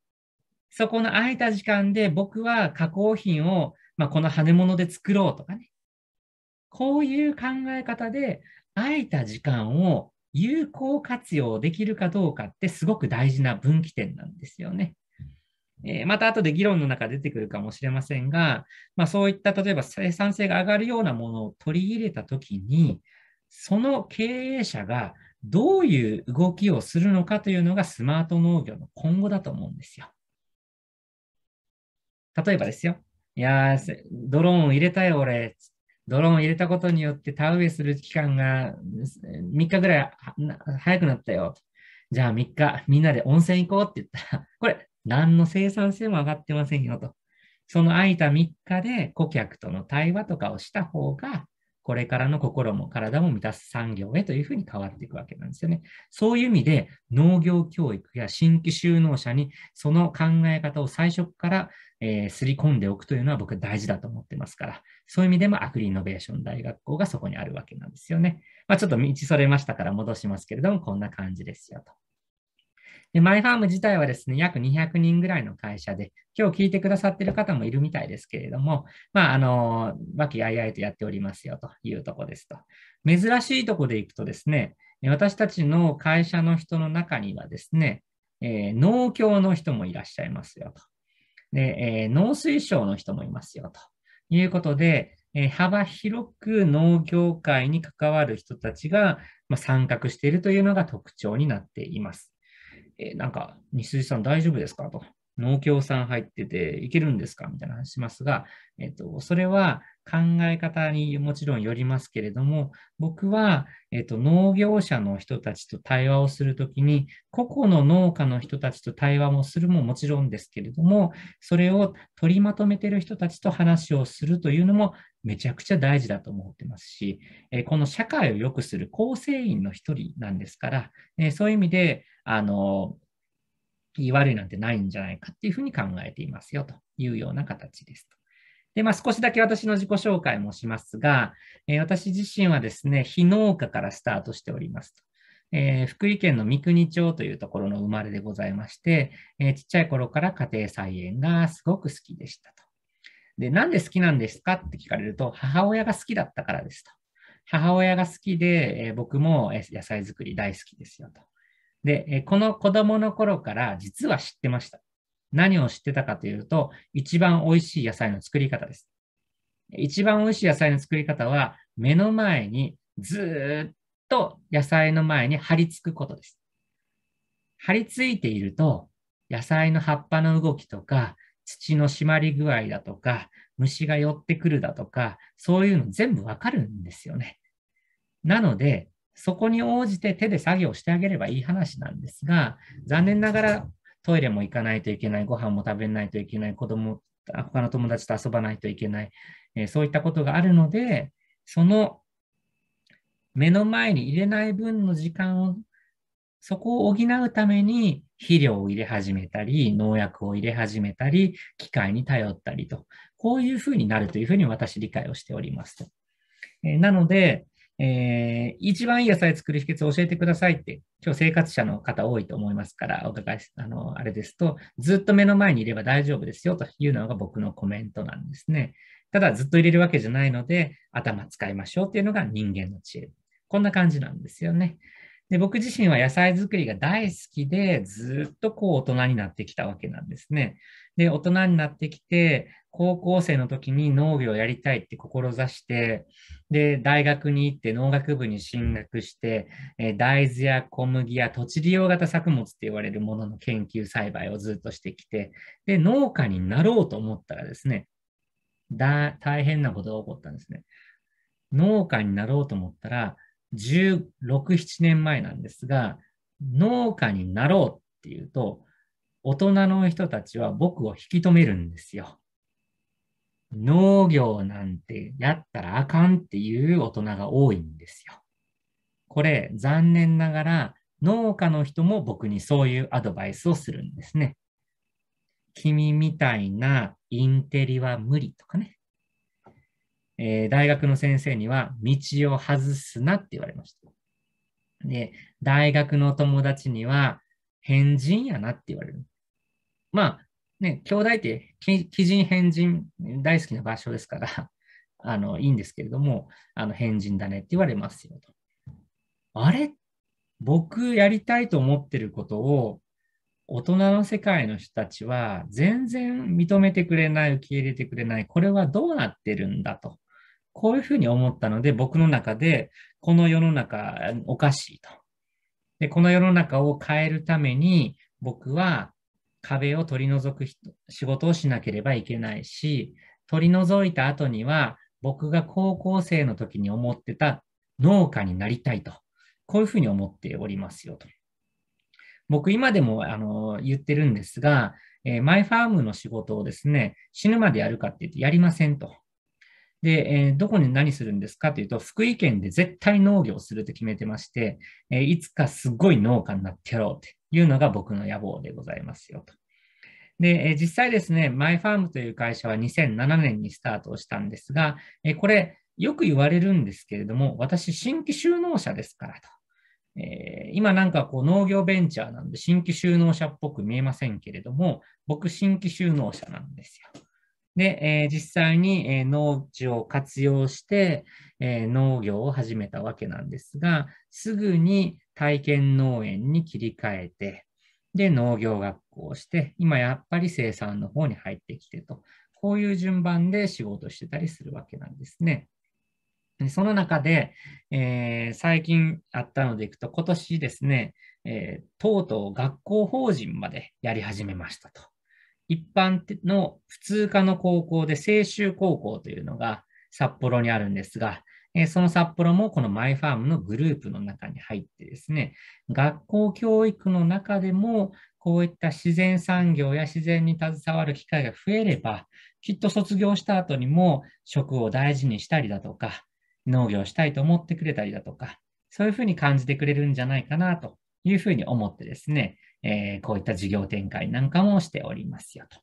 Speaker 2: そこの空いた時間で僕は加工品を、まあ、この羽物で作ろうとかね。こういう考え方で空いた時間を有効活用できるかどうかってすごく大事な分岐点なんですよね。えー、また後で議論の中出てくるかもしれませんが、まあ、そういった例えば生産性が上がるようなものを取り入れたときに、その経営者がどういう動きをするのかというのがスマート農業の今後だと思うんですよ。例えばですよ。いやドローン入れたよ俺、つっドローンを入れたことによって田植えする期間が3日ぐらい早くなったよ。じゃあ3日みんなで温泉行こうって言ったら、これ何の生産性も上がってませんよと。その空いた3日で顧客との対話とかをした方がこれからの心も体も満たす産業へというふうに変わっていくわけなんですよね。そういう意味で農業教育や新規就農者にその考え方を最初から、えー、すり込んでおくというのは僕は大事だと思ってますから、そういう意味でもアクリイノベーション大学校がそこにあるわけなんですよね。まあ、ちょっと道それましたから戻しますけれども、こんな感じですよと。で、マイファーム自体はですね、約200人ぐらいの会社で、今日聞いてくださってる方もいるみたいですけれども、まあ、あの、和気あいあいとやっておりますよというとこですと。珍しいとこでいくとですね、私たちの会社の人の中にはですね、えー、農協の人もいらっしゃいますよと。で、えー、農水省の人もいますよということで、えー、幅広く農業界に関わる人たちが、まあ、参画しているというのが特徴になっています。えー、なんか、西辻さん大丈夫ですかと。農協さん入ってていけるんですかみたいな話しますが、えっ、ー、と、それは、考え方にもちろんよりますけれども、僕は、えっと、農業者の人たちと対話をするときに、個々の農家の人たちと対話もするももちろんですけれども、それを取りまとめてる人たちと話をするというのもめちゃくちゃ大事だと思ってますし、えこの社会を良くする構成員の一人なんですから、えそういう意味で、あの、言い悪いなんてないんじゃないかっていうふうに考えていますよというような形ですと。で、まあ、少しだけ私の自己紹介もしますが、えー、私自身はですね、非農家からスタートしておりますえー、福井県の三国町というところの生まれでございまして、えー、ちっちゃい頃から家庭菜園がすごく好きでしたと。で、なんで好きなんですかって聞かれると、母親が好きだったからですと。母親が好きで、えー、僕も野菜作り大好きですよと。で、この子供の頃から実は知ってました。何を知ってたかというと、一番美味しい野菜の作り方です。一番美味しい野菜の作り方は、目の前にずっと野菜の前に張り付くことです。張り付いていると、野菜の葉っぱの動きとか、土の締まり具合だとか、虫が寄ってくるだとか、そういうの全部わかるんですよね。なので、そこに応じて手で作業してあげればいい話なんですが、残念ながらトイレも行かないといけない、ご飯も食べないといけない、子供、他の友達と遊ばないといけない、えー、そういったことがあるので、その目の前に入れない分の時間を、そこを補うために肥料を入れ始めたり、農薬を入れ始めたり、機械に頼ったりと、こういうふうになるというふうに私理解をしておりますと。えー、なので、えー、一番いい野菜作る秘訣を教えてくださいって、今日生活者の方多いと思いますから、お伺いあの、あれですと、ずっと目の前にいれば大丈夫ですよというのが僕のコメントなんですね。ただ、ずっと入れるわけじゃないので、頭使いましょうっていうのが人間の知恵。こんな感じなんですよね。で僕自身は野菜作りが大好きで、ずっとこう大人になってきたわけなんですね。で、大人になってきて、高校生の時に農業をやりたいって志して、で、大学に行って農学部に進学して、え大豆や小麦や土地利用型作物って言われるものの研究栽培をずっとしてきて、で、農家になろうと思ったらですね、大変なことが起こったんですね。農家になろうと思ったら、16、7年前なんですが、農家になろうっていうと、大人の人たちは僕を引き止めるんですよ。農業なんてやったらあかんっていう大人が多いんですよ。これ、残念ながら、農家の人も僕にそういうアドバイスをするんですね。君みたいなインテリは無理とかね。えー、大学の先生には道を外すなって言われました。で、大学の友達には変人やなって言われる。まあ、ね、兄弟って基人変人大好きな場所ですから、[laughs] あの、いいんですけれども、あの、変人だねって言われますよと。あれ僕やりたいと思ってることを大人の世界の人たちは全然認めてくれない、受け入れてくれない、これはどうなってるんだと。こういうふうに思ったので、僕の中で、この世の中おかしいと。で、この世の中を変えるために、僕は壁を取り除く仕事をしなければいけないし、取り除いた後には、僕が高校生の時に思ってた農家になりたいと。こういうふうに思っておりますよと。僕今でもあの言ってるんですが、えー、マイファームの仕事をですね、死ぬまでやるかって言ってやりませんと。で、えー、どこに何するんですかというと、福井県で絶対農業すると決めてまして、えー、いつかすごい農家になってやろうというのが僕の野望でございますよと。で、えー、実際ですね、マイファームという会社は2007年にスタートをしたんですが、えこれ、よく言われるんですけれども、私、新規就農者ですからと。えー、今なんかこう農業ベンチャーなんで新規就農者っぽく見えませんけれども、僕新規就農者なんですよ。で、えー、実際に、えー、農地を活用して、えー、農業を始めたわけなんですが、すぐに体験農園に切り替えて、で、農業学校をして、今やっぱり生産の方に入ってきてと、こういう順番で仕事してたりするわけなんですね。その中で、えー、最近あったのでいくと、今年ですね、えー、とうとう学校法人までやり始めましたと。一般の普通科の高校で青州高校というのが札幌にあるんですが、その札幌もこのマイファームのグループの中に入ってですね、学校教育の中でもこういった自然産業や自然に携わる機会が増えれば、きっと卒業した後にも食を大事にしたりだとか、農業したいと思ってくれたりだとか、そういうふうに感じてくれるんじゃないかなというふうに思ってですね、えこういった事業展開なんかもしておりますよと。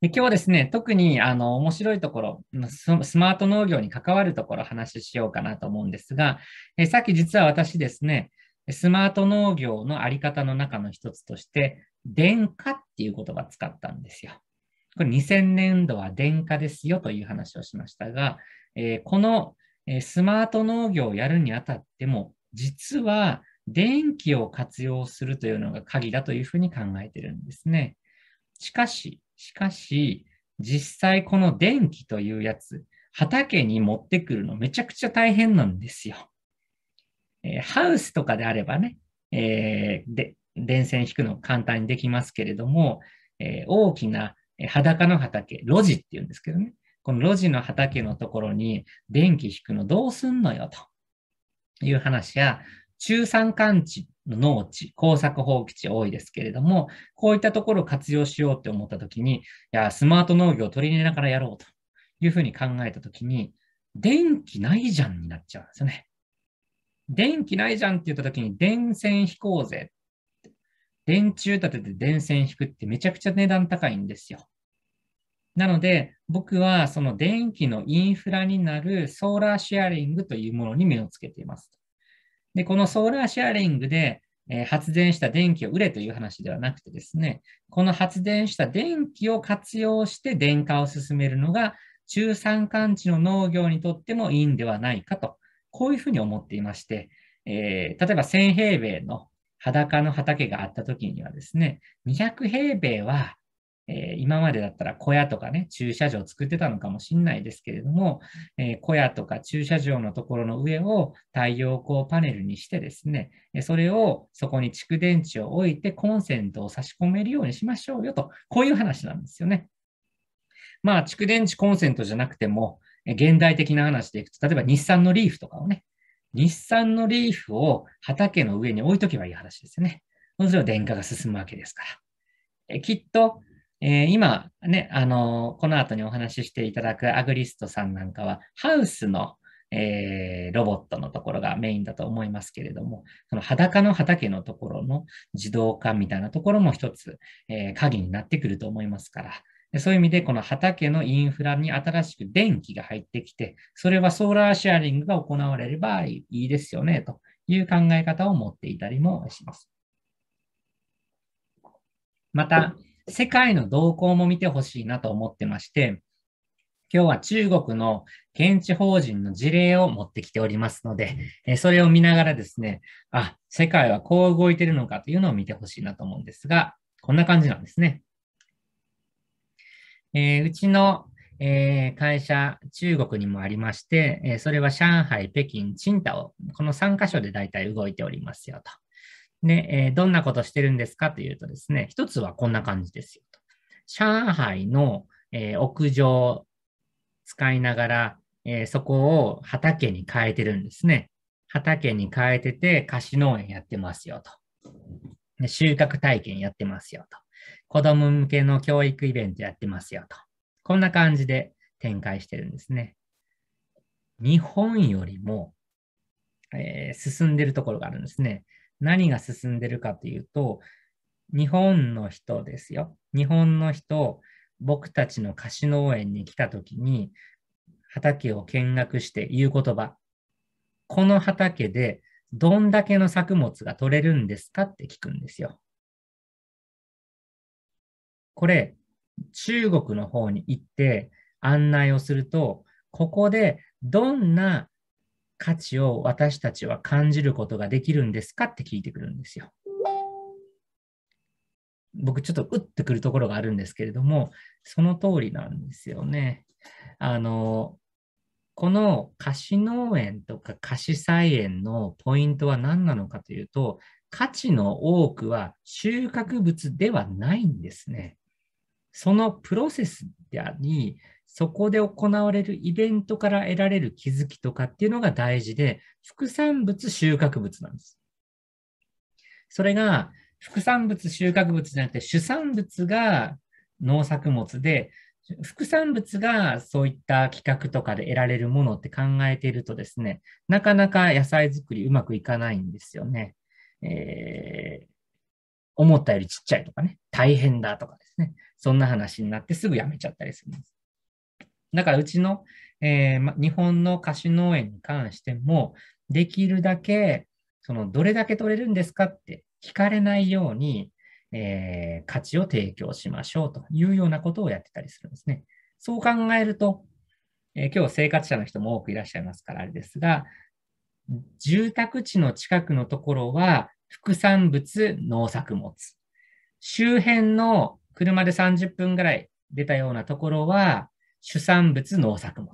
Speaker 2: で今日はですね、特にあの面白いところス、スマート農業に関わるところ話ししようかなと思うんですが、えさっき実は私ですね、スマート農業のあり方の中の一つとして、電化っていう言葉使ったんですよ。これ2000年度は電化ですよという話をしましたが、えこのスマート農業をやるにあたっても、実は電気を活用するというのが鍵だというふうに考えてるんですね。しかし、しかし、実際この電気というやつ、畑に持ってくるのめちゃくちゃ大変なんですよ。えー、ハウスとかであればね、えー、で、電線引くの簡単にできますけれども、えー、大きな裸の畑、路地っていうんですけどね、この路地の畑のところに電気引くのどうすんのよという話や、中山間地の農地、耕作放棄地多いですけれども、こういったところを活用しようって思ったときに、いや、スマート農業を取り入れながらやろうというふうに考えたときに、電気ないじゃんになっちゃうんですよね。電気ないじゃんって言ったときに、電線引こうぜ。電柱立てて電線引くってめちゃくちゃ値段高いんですよ。なので、僕はその電気のインフラになるソーラーシェアリングというものに目をつけています。で、このソーラーシェアリングで、えー、発電した電気を売れという話ではなくてですね、この発電した電気を活用して電化を進めるのが、中山間地の農業にとってもいいんではないかと、こういうふうに思っていまして、えー、例えば1000平米の裸の畑があった時にはですね、200平米はえー、今までだったら小屋とかね、駐車場を作ってたのかもしれないですけれども、えー、小屋とか駐車場のところの上を太陽光パネルにしてですね、それをそこに蓄電池を置いてコンセントを差し込めるようにしましょうよと、こういう話なんですよね。まあ、蓄電池コンセントじゃなくても、現代的な話でいくと、例えば日産のリーフとかをね、日産のリーフを畑の上に置いとけばいい話ですよね。それを電化が進むわけですから。えきっとえー、今ね、あのー、この後にお話ししていただくアグリストさんなんかは、ハウスの、えー、ロボットのところがメインだと思いますけれども、その裸の畑のところの自動化みたいなところも一つ、え鍵になってくると思いますから、でそういう意味で、この畑のインフラに新しく電気が入ってきて、それはソーラーシェアリングが行われればいいですよね、という考え方を持っていたりもします。また、世界の動向も見てほしいなと思ってまして、今日は中国の現地法人の事例を持ってきておりますので、えそれを見ながらですね、あ、世界はこう動いてるのかというのを見てほしいなと思うんですが、こんな感じなんですね。えー、うちの、えー、会社、中国にもありまして、えそれは上海、北京、青島、この3カ所で大体動いておりますよと。ね、えー、どんなことしてるんですかというとですね、一つはこんな感じですよと。上海の、えー、屋上使いながら、えー、そこを畑に変えてるんですね。畑に変えてて、菓子農園やってますよと。で収穫体験やってますよと。子供向けの教育イベントやってますよと。こんな感じで展開してるんですね。日本よりも、えー、進んでるところがあるんですね。何が進んでるかというと、日本の人ですよ。日本の人、僕たちの菓子農園に来た時に、畑を見学して言う言葉。この畑でどんだけの作物が取れるんですかって聞くんですよ。これ、中国の方に行って案内をすると、ここでどんな価値を私たちは感じることができるんですかって聞いてくるんですよ。僕ちょっと打ってくるところがあるんですけれども、その通りなんですよね。あの、この菓子農園とか菓子菜園のポイントは何なのかというと、価値の多くは収穫物ではないんですね。そのプロセスであり、そこで行われるイベントから得られる気づきとかっていうのが大事で、副産物、収穫物なんです。それが、副産物、収穫物じゃなくて、主産物が農作物で、副産物がそういった企画とかで得られるものって考えているとですね、なかなか野菜作りうまくいかないんですよね。えー、思ったよりちっちゃいとかね、大変だとかですね、そんな話になってすぐやめちゃったりするんです。だからうちの、えーま、日本の菓子農園に関しても、できるだけ、そのどれだけ取れるんですかって聞かれないように、えー、価値を提供しましょうというようなことをやってたりするんですね。そう考えると、えー、今日生活者の人も多くいらっしゃいますからあれですが、住宅地の近くのところは副産物、農作物。周辺の車で30分ぐらい出たようなところは主産物農作物。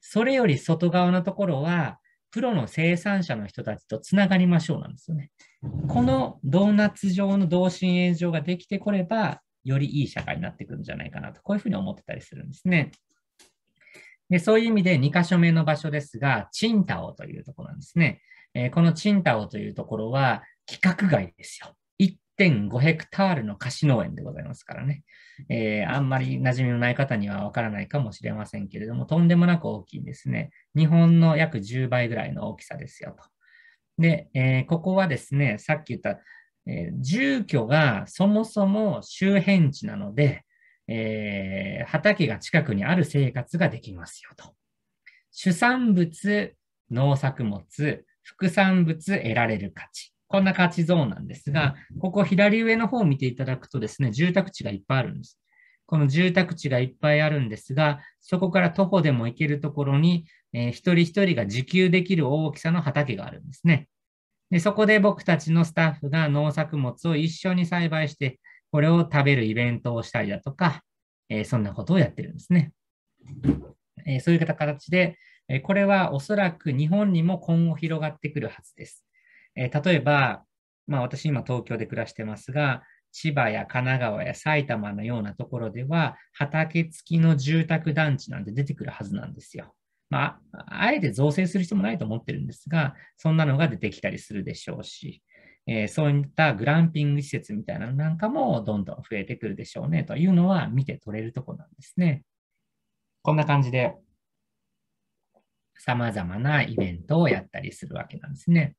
Speaker 2: それより外側のところは、プロの生産者の人たちとつながりましょうなんですよね。このドーナツ状の同心円状ができてこれば、よりいい社会になってくるんじゃないかなと、こういうふうに思ってたりするんですね。でそういう意味で2箇所目の場所ですが、チンタオというところなんですね。えー、このチンタオというところは規格外ですよ。1.5ヘクタールの貸し農園でございますからね、えー、あんまり馴染みのない方にはわからないかもしれませんけれども、とんでもなく大きいんですね。日本の約10倍ぐらいの大きさですよと。で、えー、ここはですね、さっき言った、えー、住居がそもそも周辺地なので、えー、畑が近くにある生活ができますよと。主産物、農作物、副産物得られる価値。こんな価値ゾーンなんですが、ここ左上の方を見ていただくとですね、住宅地がいっぱいあるんです。この住宅地がいっぱいあるんですが、そこから徒歩でも行けるところに、えー、一人一人が自給できる大きさの畑があるんですね。でそこで僕たちのスタッフが農作物を一緒に栽培して、これを食べるイベントをしたりだとか、えー、そんなことをやってるんですね。えー、そういった形で、えこれはおそらく日本にも今後広がってくるはずです。えー、例えば、まあ、私今東京で暮らしてますが、千葉や神奈川や埼玉のようなところでは、畑付きの住宅団地なんて出てくるはずなんですよ。まあ、あえて造成する必要もないと思ってるんですが、そんなのが出てきたりするでしょうし、えー、そういったグランピング施設みたいなのなんかもどんどん増えてくるでしょうねというのは見て取れるとこなんですね。こんな感じで、様々なイベントをやったりするわけなんですね。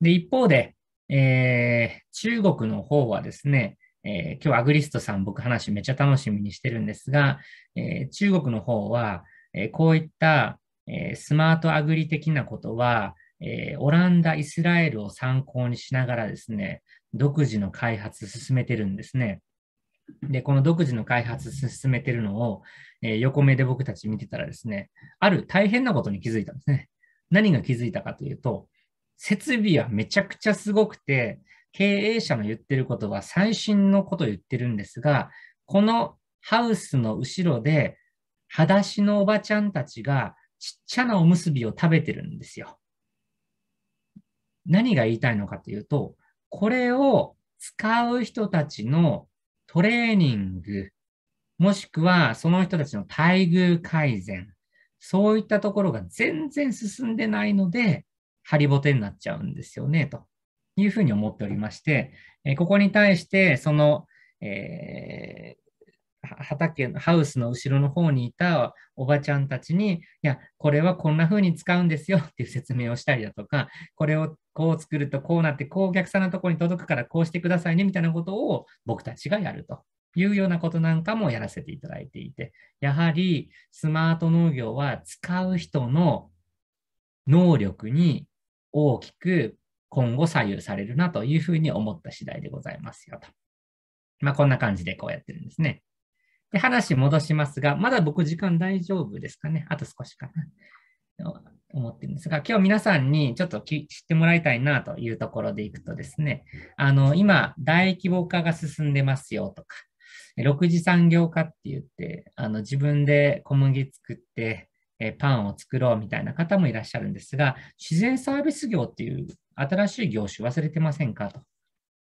Speaker 2: で、一方で、えー、中国の方はですね、えー、今日アグリストさん僕話めっちゃ楽しみにしてるんですが、えー、中国の方は、えこういった、えスマートアグリ的なことは、えオランダ、イスラエルを参考にしながらですね、独自の開発進めてるんですね。で、この独自の開発進めてるのを、え横目で僕たち見てたらですね、ある大変なことに気づいたんですね。何が気づいたかというと、設備はめちゃくちゃすごくて、経営者の言ってることは最新のことを言ってるんですが、このハウスの後ろで、裸足のおばちゃんたちがちっちゃなおむすびを食べてるんですよ。何が言いたいのかというと、これを使う人たちのトレーニング、もしくはその人たちの待遇改善、そういったところが全然進んでないので、ハリボテになっちゃうんですよね、というふうに思っておりまして、えここに対して、その、えー、畑のハウスの後ろの方にいたおばちゃんたちに、いや、これはこんな風に使うんですよっていう説明をしたりだとか、これをこう作るとこうなって、こうお客さんのところに届くからこうしてくださいねみたいなことを僕たちがやるというようなことなんかもやらせていただいていて、やはりスマート農業は使う人の能力に大きく今後左右されるなというふうに思った次第でございますよと。まあ、こんな感じでこうやってるんですね。で、話戻しますが、まだ僕時間大丈夫ですかねあと少しかな。思ってるんですが、今日皆さんにちょっと知ってもらいたいなというところでいくとですね、あの、今、大規模化が進んでますよとか、6次産業化って言って、あの、自分で小麦作って、えパンを作ろうみたいな方もいらっしゃるんですが、自然サービス業っていう新しい業種忘れてませんかと。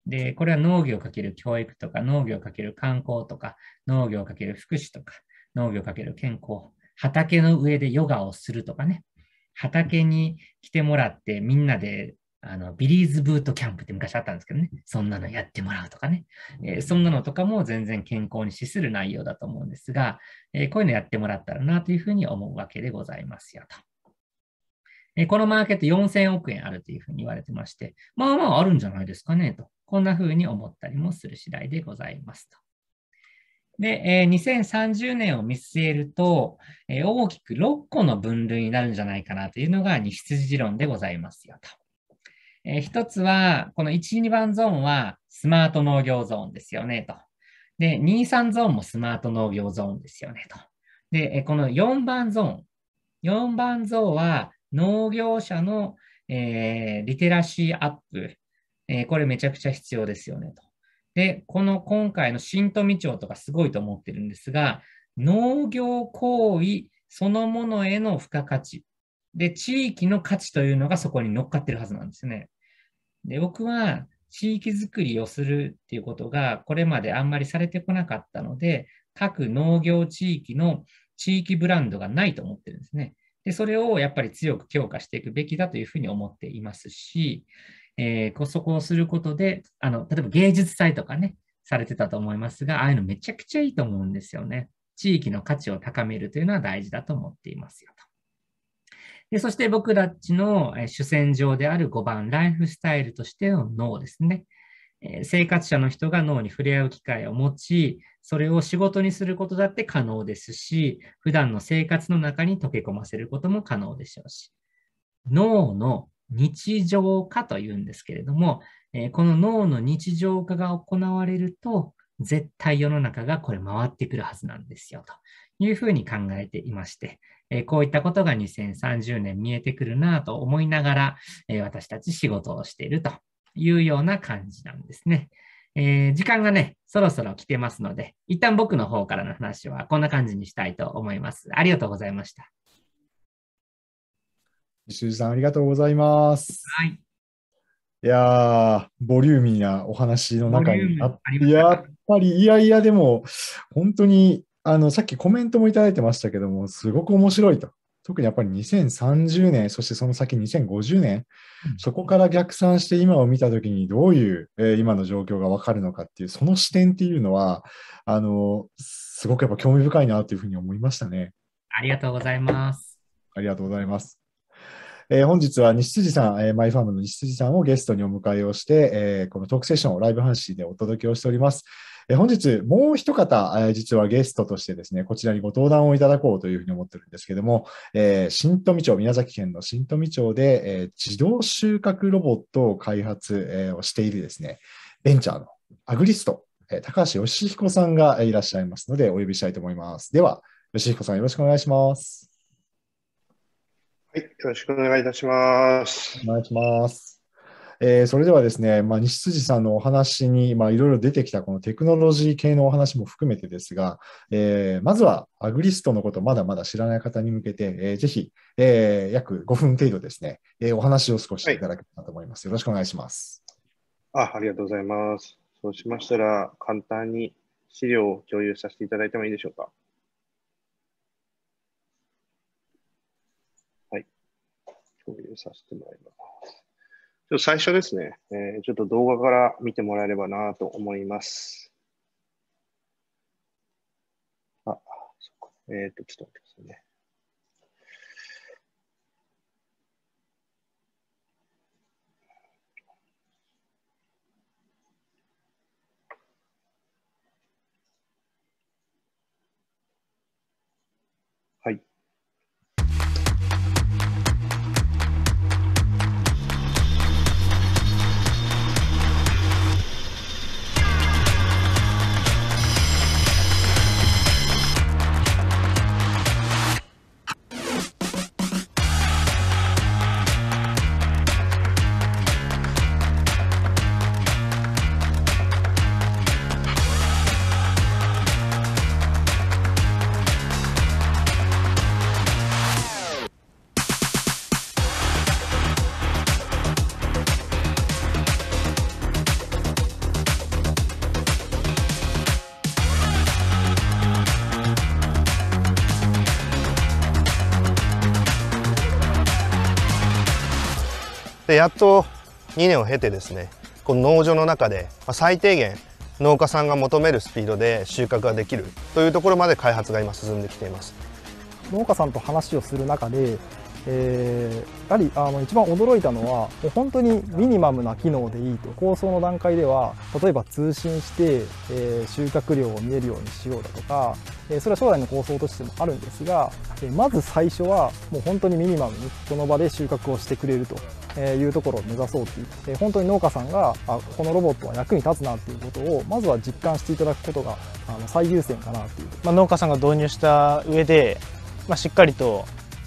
Speaker 2: で、これは農業かける教育とか、農業かける観光とか、農業かける福祉とか、農業かける健康、畑の上でヨガをするとかね、畑に来てもらってみんなであの、ビリーズブートキャンプって昔あったんですけどね、そんなのやってもらうとかね、えー、そんなのとかも全然健康に資する内容だと思うんですが、えー、こういうのやってもらったらなというふうに思うわけでございますよと。このマーケット4000億円あるというふうに言われてまして、まあまああるんじゃないですかねと、こんなふうに思ったりもする次第でございますと。で、2030年を見据えると、大きく6個の分類になるんじゃないかなというのが、二羊理論でございますよと。えー、一つは、この1、2番ゾーンはスマート農業ゾーンですよね、と。で、2、3ゾーンもスマート農業ゾーンですよね、と。で、この4番ゾーン。4番ゾーンは農業者の、えー、リテラシーアップ。えー、これめちゃくちゃ必要ですよね、と。で、この今回の新富町とかすごいと思ってるんですが、農業行為そのものへの付加価値。で、地域の価値というのがそこに乗っかってるはずなんですね。で、僕は地域づくりをするっていうことが、これまであんまりされてこなかったので、各農業地域の地域ブランドがないと思ってるんですね。で、それをやっぱり強く強化していくべきだというふうに思っていますし、えー、そこをすることで、あの、例えば芸術祭とかね、されてたと思いますが、ああいうのめちゃくちゃいいと思うんですよね。地域の価値を高めるというのは大事だと思っていますよと。でそして僕たちの主戦場である5番、ライフスタイルとしての脳ですね。生活者の人が脳に触れ合う機会を持ち、それを仕事にすることだって可能ですし、普段の生活の中に溶け込ませることも可能でしょうし、脳の日常化というんですけれども、この脳の日常化が行われると、絶対世の中がこれ回ってくるはずなんですよというふうに考えていまして、えこういったことが2030年見えてくるなと思いながら、え私たち仕事をしているというような感じなんですね。えー、時間がね、そろそろ来てますので、一旦僕の方からの話はこんな感じにしたいと思います。ありがとうございました。
Speaker 1: 石井さん、ありがとうございます。はい。
Speaker 2: いや
Speaker 1: ボリューミーなお話の中にあっやっぱり、いやいや、でも、本当にあの、さっきコメントもいただいてましたけども、すごく面白いと。特にやっぱり2030年、そしてその先2050年、そこから逆算して今を見たときにどういう、えー、今の状況がわかるのかっていう、その視点っていうのは、あの、すごくやっぱ興味深いなというふうに思いましたね。
Speaker 2: ありがとうございます。
Speaker 1: ありがとうございます。えー、本日は西辻さん、えー、マイファームの西辻さんをゲストにお迎えをして、えー、このトークセッションをライブ配信でお届けをしております。え本日、もう一方、え実はゲストとしてですね、こちらにご登壇をいただこうというふうに思ってるんですけども、えー、新富町、宮崎県の新富町で、えー、自動収穫ロボットを開発、えー、をしているですね、ベンチャーのアグリスト、え高橋義彦さんがいらっしゃいますので、お呼びしたいと思います。では、義彦さん、よろしくお願いします。はい、よろしくお願いいたします。お願いします。えー、それではですね、まあ、西辻さんのお話に、まあ、いろいろ出てきたこのテクノロジー系のお話も含めてですが、えー、まずはアグリストのことまだまだ知らない方に向けて、えー、ぜひ、えー、約5分程度ですね、えー、お話を少しいただけたらと思います、はい、よろしくお願いします。
Speaker 4: あありがとうございます。そうしましたら、簡単に資料を共有させていただいてもいいでしょうか。はい。共有させてもらいます。ちょっと最初ですね、えー、ちょっと動画から見てもらえればなと思います。
Speaker 3: あ、そっか。えっ、ー、と、ちょっと待ってくださいね。
Speaker 4: でやっと2年を経てですねこの農場の中で最低限農家さんが求めるスピードで収穫ができるというところまで開発が今進んできています
Speaker 1: 農家さんと話をする中でえー、やはりあの一番驚いたのはもう本当にミニマムな機能でいいと構想の段階では例えば通信して、えー、収穫量を見えるようにしようだとか、えー、それは将来の構想としてもあるんですが、えまず最初はもう本当にミニマムにこの場で収穫をしてくれると。いうところを目指そうっていう、え本当に農家さんがあこのロボットは役に立つなっていうことをまずは実感していただくことがあの最優先かなっていう、
Speaker 4: まあ、農家さんが導入した上で、まあ、しっかりと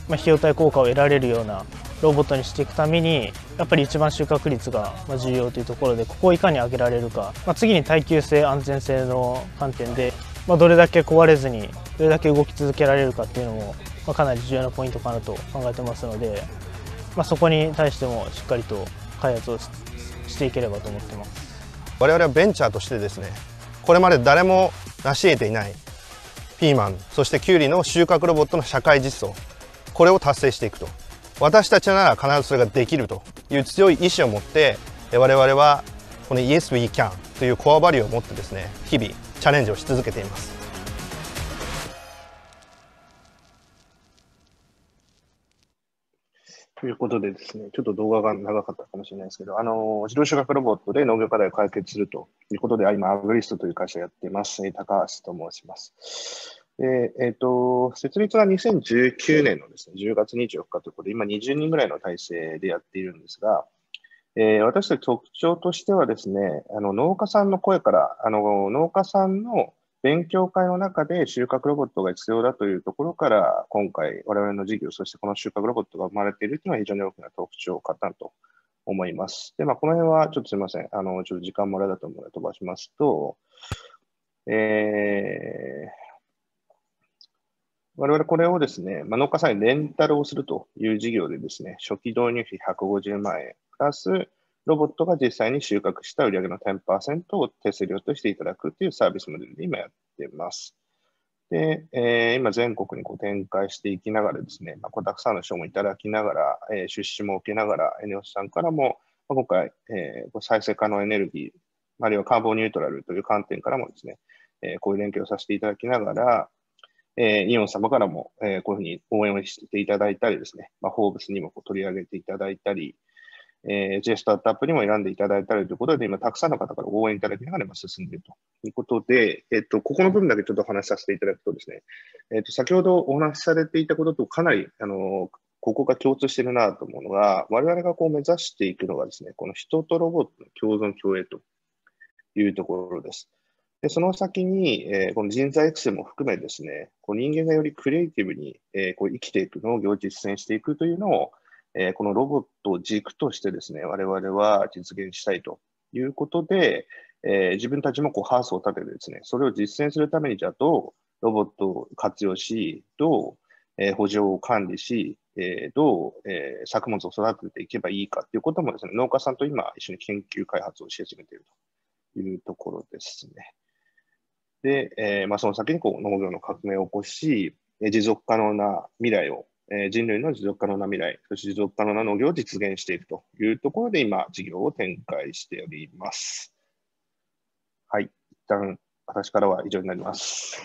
Speaker 4: まあ、費用対効果を得られるようなロボットにしていくためにやっぱり一番収穫率が重要というところでここをいかに上げられるか、まあ、次に耐久性安全性
Speaker 3: の観点で、まあ、どれ
Speaker 4: だけ壊れずにどれだけ動き続けられるかっていうのも、まかなり重要なポイントかなと考えてますので、まそこに対してもしっかりと開発をしていければと思ってます我々はベンチャーとしてですねこれまで誰も成し得ていないピーマンそしてキュウリの収穫ロボットの社会実装これを達成していくと私たちなら必ずそれができるという強い意志を持って我々はこの Yes We Can というコアバリューを持ってですね日々チャレンジをし続けていますということでですね、ちょっと動画が長かったかもしれないですけど、あの、自動車学ロボットで農業課題を解決するということで、今、アグリストという会社をやっています。高橋と申します。えっ、ー、と、設立は2019年のですね、10月24日ということで、今20人ぐらいの体制でやっているんですが、えー、私たち特徴としてはですね、あの農家さんの声から、あの農家さんの勉強会の中で収穫ロボットが必要だというところから、今回我々の事業、そしてこの収穫ロボットが生まれているというのは非常に大きな特徴かなと思います。で、まあ、この辺はちょっとすみません。あの、ちょっと時間もられだと思うので飛ばしますと、えー、我々これをですね、まあ、農家さんにレンタルをするという事業でですね、初期導入費150万円、プラスロボットが実際に収穫した売上の10%を手数料としていただくというサービスモデルで今やっています。で、えー、今全国にこう展開していきながらですね、まあ、こうたくさんの賞もいただきながら、えー、出資も受けながら、NEOS さんからも、まあ、今回、えー、再生可能エネルギー、あるいはカーボンニュートラルという観点からもですね、えー、こういう連携をさせていただきながら、えー、イオン様からも、えー、こういうふうに応援をしていただいたりですね、まあ、フォーブスにもこう取り上げていただいたり、えー、ジェスタートアップにも選んでいただいたりということで、今、たくさんの方から応援いただきながら進んでいるということで、えっと、ここの部分だけちょっとお話しさせていただくとですね、えっと、先ほどお話しされていたこととかなり、あの、ここが共通してるなと思うのが、我々がこう目指していくのがですね、この人とロボットの共存共栄というところです。で、その先に、えー、この人材育成も含めですね、こう人間がよりクリエイティブに、えー、こう生きていく農業を実践していくというのを、えー、このロボットを軸としてですね、我々は実現したいということで、え自分たちもこうハウスを立ててですね、それを実践するために、じゃあどうロボットを活用し、どう、え補助を管理し、えどう、え作物を育てていけばいいかということもですね、農家さんと今一緒に研究開発をし始めているというところですね。で、えーまあ、その先にこう農業の革命を起こし、えー、持続可能な未来を、えー、人類の持続可能な未来、そして持続可能な農業を実現していくというところで、今、事業を展開しております。はい、一旦私からは以上になります。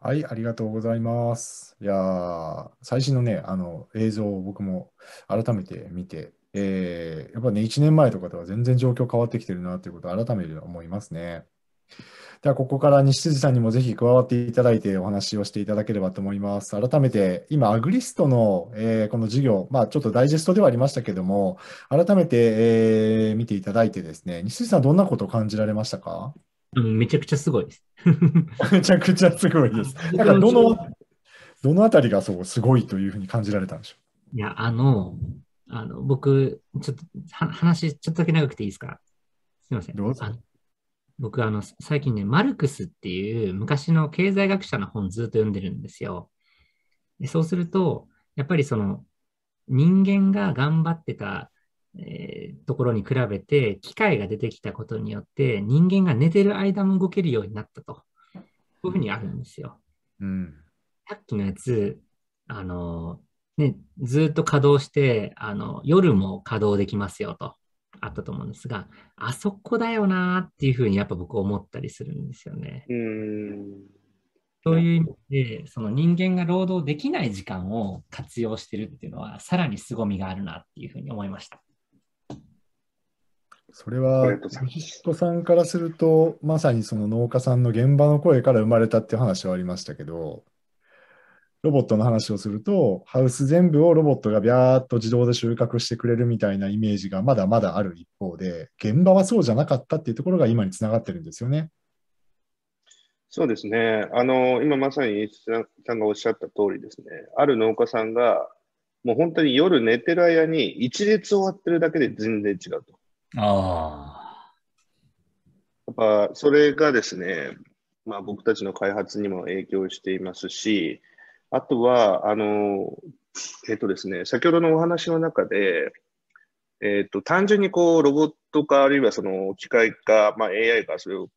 Speaker 1: はい、ありがとうございます。いや最新のね、あの映像を僕も改めて見て、えー、やっぱね、1年前とかとは全然状況変わってきてるなということを改めて思いますね。では、ここから西辻さんにもぜひ加わっていただいてお話をしていただければと思います。改めて、今、アグリストの、えー、この授業、まあ、ちょっとダイジェストではありましたけども、改めて、えー、見ていただいてですね、西辻さん、どんなことを感じられましたか
Speaker 2: うん、めちゃくちゃすごいです。
Speaker 1: [laughs] めちゃくちゃすごいです。なんかどの、どのあたりがそうすごいというふうに感じられたんでしょ
Speaker 2: ういや、あの、あの僕、ちょっと話、ちょっとだけ長くていいですかすみません。どうぞ。僕、あの、最近ね、マルクスっていう昔の経済学者の本ずっと読んでるんですよ。でそうすると、やっぱりその、人間が頑張ってた、えー、ところに比べて、機械が出てきたことによって、人間が寝てる間も動けるようになったと。こういうふうにあるんですよ。うん、さっきのやつ、あの、ね、ずっと稼働して、あの、夜も稼働できますよと。あったと思うんですが、あそこだよなっていうふうにやっぱ僕思ったりするんですよね。そういう意味で、その人間が労働できない時間を活用してるっていうのは、さらに凄みがあるなっていうふうに思いました。
Speaker 1: それは、吉彦さんからすると、まさにその農家さんの現場の声から生まれたっていう話はありましたけど、ロボットの話をすると、ハウス全部をロボットがビャーっと自動で収穫してくれるみたいなイメージがまだまだある一方で、現場はそうじゃなかったっていうところが今につながってるんですよね。そ
Speaker 4: うですね。あの、今まさにさんがおっしゃった通りですね。ある農家さんが、もう本当に夜寝てる間に一列終わってるだけで全然違うと。
Speaker 3: ああ。
Speaker 4: やっぱそれがですね、まあ僕たちの開発にも影響していますし、あとは、あの、えっ、とですね、先ほどのお話の中で、えっ、と、単純にこう、ロボット化、あるいはその機械化、まあ、AI がそれを、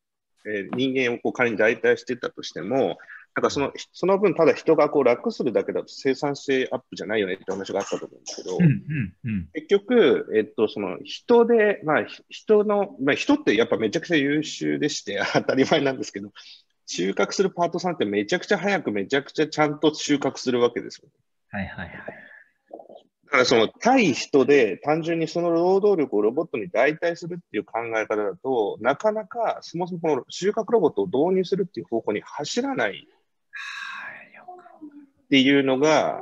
Speaker 4: えー、人間をこう仮に代替してたとしても、なんかその、その分、ただ人がこう楽するだけだと生産性アップじゃないよねって話があったと思うんですけど、うんうん、結局、えっと、その人で、まあ、人の、まあ、人ってやっぱめちゃくちゃ優秀でして当たり前なんですけど、収穫するパートさんってめちゃくちゃ早くめちゃくちゃちゃんと収穫するわけですよ、ね。はいはいはい。だからその対人で単純にその労働力をロボットに代替するっていう考え方だと、なかなかそもそもこの収穫ロボットを導入するっていう方向に走らないっていうのが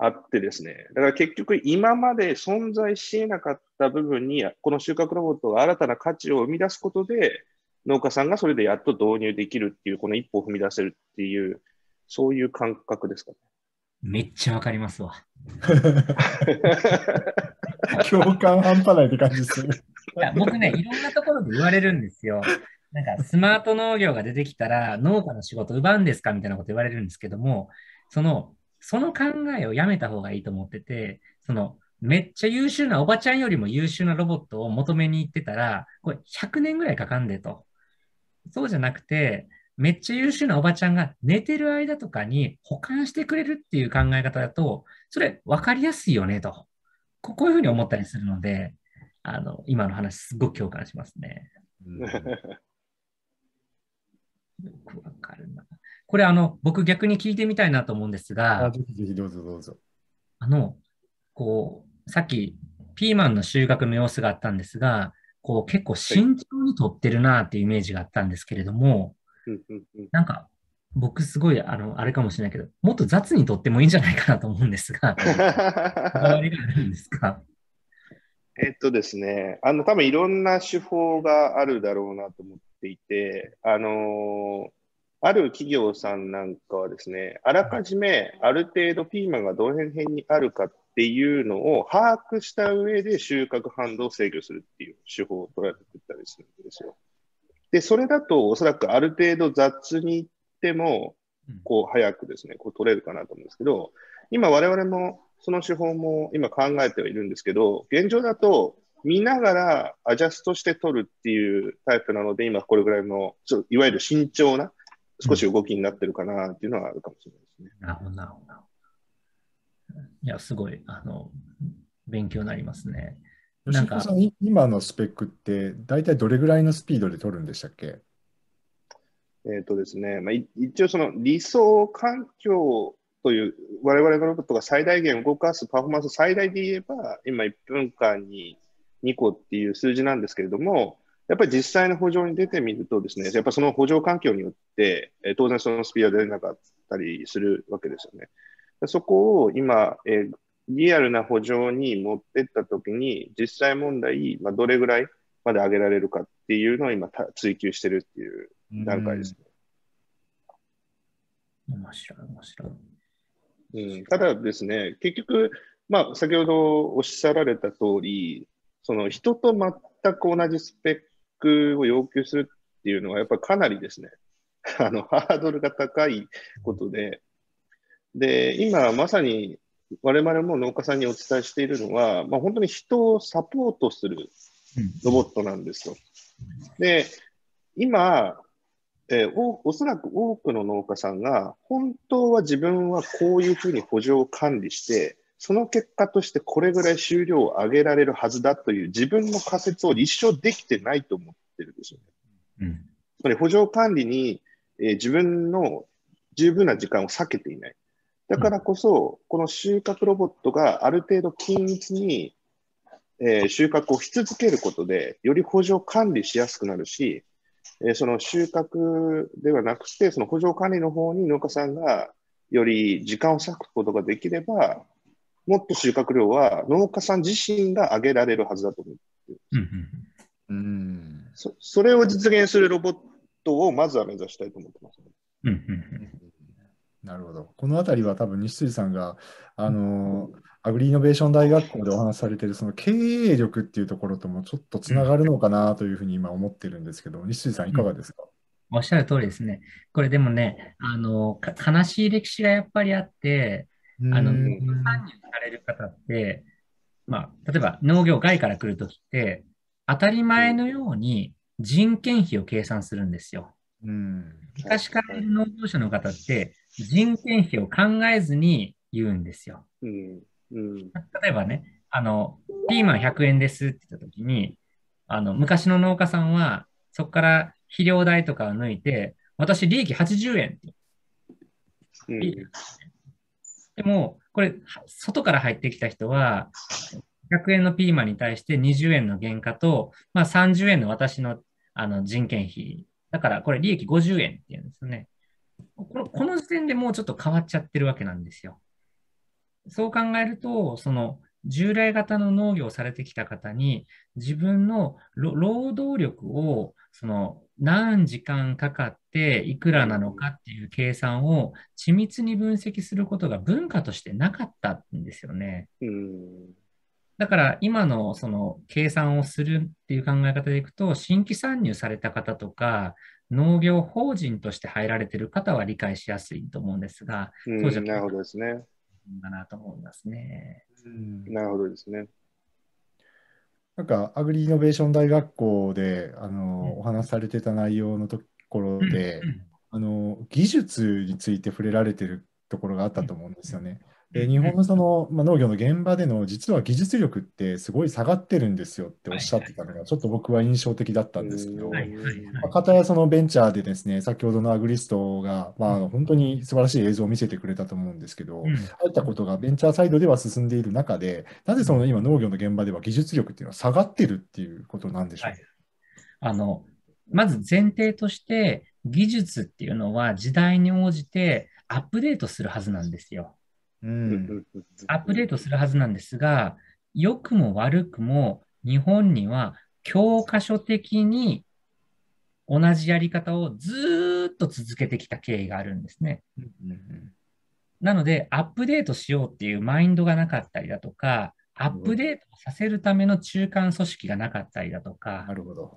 Speaker 4: あってですね、だから結局今まで存在しえなかった部分に、この収穫ロボットが新たな価値を生み出すことで、農家さんがそれでやっと導入できるっていう、この一歩を踏み出せるっていう、そういう感覚ですかね。
Speaker 2: めっちゃわかりますわ。共感半端ないって感じですね。いや僕ね、いろんなところで言われるんですよ。なんかスマート農業が出てきたら農家の仕事奪うんですかみたいなこと言われるんですけども、その、その考えをやめた方がいいと思ってて、その、めっちゃ優秀なおばちゃんよりも優秀なロボットを求めに行ってたら、これ100年ぐらいかかんでと。そうじゃなくて、めっちゃ優秀なおばちゃんが寝てる間とかに保管してくれるっていう考え方だと、それ分かりやすいよねと、こういうふうに思ったりするので、あの今の話、すごく共感しますね。
Speaker 3: よくわかるな。
Speaker 2: これあの、僕逆に聞いてみたいなと思うんですが、ぜひぜひどうぞどうぞ。あの、こう、さっきピーマンの収穫の様子があったんですが、こう結構慎重に撮ってるなっていうイメージがあったんですけれども、なんか僕すごい、あの、あれかもしれないけど、もっと雑に撮ってもいいんじゃないかなと思うんですが、[laughs]
Speaker 4: えっとですね、あの、多分いろんな手法があるだろうなと思っていて、あのある企業さんなんかはですね、あらかじめある程度ピーマンがどの辺にあるかっっていうのを把握した上で収穫反動を制御するっていう手法を取られてたりするんですよ。で、それだとおそらくある程度雑にいっても、こう早くですね、こう取れるかなと思うんですけど、今我々もその手法も今考えてはいるんですけど、現状だと見ながらアジャストして取るっていうタイプなので、今これぐらいの、ちょいわゆる慎重な少し動きになってるかなっていうのはあるかもしれない
Speaker 1: ですね。なるほど、なるほど。いや、すごい、あの、勉強になりますね。なんか今のスペックって、大体どれぐらいのスピードで取るんでしたっけえっ、ー、とです
Speaker 4: ね、まあ、一応その理想環境という、我々のロボットが最大限動かすパフォーマンス最大で言えば、今1分間に2個っていう数字なんですけれども、やっぱり実際の補助に出てみるとですね、やっぱその補助環境によって、当然そのスピードが出なかったりするわけですよね。そこを今、えー、リアルな補助に持ってったときに、実際問題、まあ、どれぐらいまで上げられるかっていうのを今追求してるっていう段階ですね。面白い、面白い。ただですね、結局、まあ、先ほどおっしゃられた通り、その人と全く同じスペックを要求するっていうのは、やっぱりかなりですね、あのハードルが高いことで、で、今まさに我々も農家さんにお伝えしているのは、まあ、本当に人をサポートするロボットなんですよ。で、今、えー、おおそらく多くの農家さんが、本当は自分はこういうふうに補助を管理して、その結果としてこれぐらい収量を上げられるはずだという自分の仮説を立証できてないと思ってるんですよね。うん、つまり補助管理に、えー、自分の十分な時間を避けていない。だからこそ、この収穫ロボットがある程度均一に、えー、収穫をし続けることで、より補助管理しやすくなるし、えー、その収穫ではなくて、その補助管理の方に農家さんがより時間を割くことができれば、もっと収穫量は農家さん自身が上げられるはずだと思ってうんうん、そそれを実現するロボットをまずは目指したいと思ってます、
Speaker 3: うんうんうん
Speaker 1: なるほど。このあたりは多分、西辻さんが、あの、アグリイノベーション大学校でお話されている、その経営力っていうところともちょっとつながるのかなというふうに今思ってるんですけど、西辻さんいかがですか、
Speaker 2: うん、おっしゃる通りですね。これでもね、あの、悲しい歴史がやっぱりあって、あの、参入
Speaker 3: される方っ
Speaker 2: て、まあ、例えば農業外から来るときって、当たり前のように人件費を計算するんですよ。うん、
Speaker 3: 昔から農
Speaker 2: 業者の方って、人件費を考えずに言うんですよ。うんうん、例えばね、あの、ピーマン100円ですって言った時に、あの、昔の農家さんは、そこから肥料代とかを抜いて、私、利益80円って。うん、でも、これ、外から入ってきた人は、100円のピーマンに対して20円の原価と、まあ、30円の私のあの人件費。だから、これ利益50円って言うんですよね。このこの時点でもうちょっと変わっちゃってるわけなんですよ。そう考えると、その従来型の農業をされてきた方に、自分の労働力をその何時間かかっていくらなのかっていう計算を緻密に分析することが文化としてなかったんですよね。うんだから今のその計算をするっていう考え方でいくと、新規参入された方とか、農業法人として入られている方は理解しやすいと思うんですが、そうじゃな
Speaker 3: るほどですね。なと思います
Speaker 4: ね。うん、なるほどですね。
Speaker 2: なんか、アグリイノベーション大学
Speaker 1: 校で、あの、うん、お話しされてた内容のところで、うん、あの、技術について触れられてるところがあったと思うんですよね。で日本のその、まあ、農業の現場での実は技術力ってすごい下がってるんですよっておっしゃってたのがちょっと僕は印象的だったんですけど、かたやそのベンチャーでですね先ほどのアグリストが、まあ、本当に素晴らしい映像を見せてくれたと思うんですけど、うん、ああいったことがベンチャーサイドでは進んでいる中でなぜその今農業の現場では技術力っていうのは下がってるっていうことなんでしょう、はい、
Speaker 2: あのまず前提として技術っていうのは時代に応じてアップデートするはずなんですよ。うん、アップデートするはずなんですが、良くも悪くも日本には教科書的に同じやり方をずっと続けてきた経緯があるんですね。なので、アップデートしようっていうマインドがなかったりだとか、アップデートさせるための中間組織がなかったりだとか、なるほど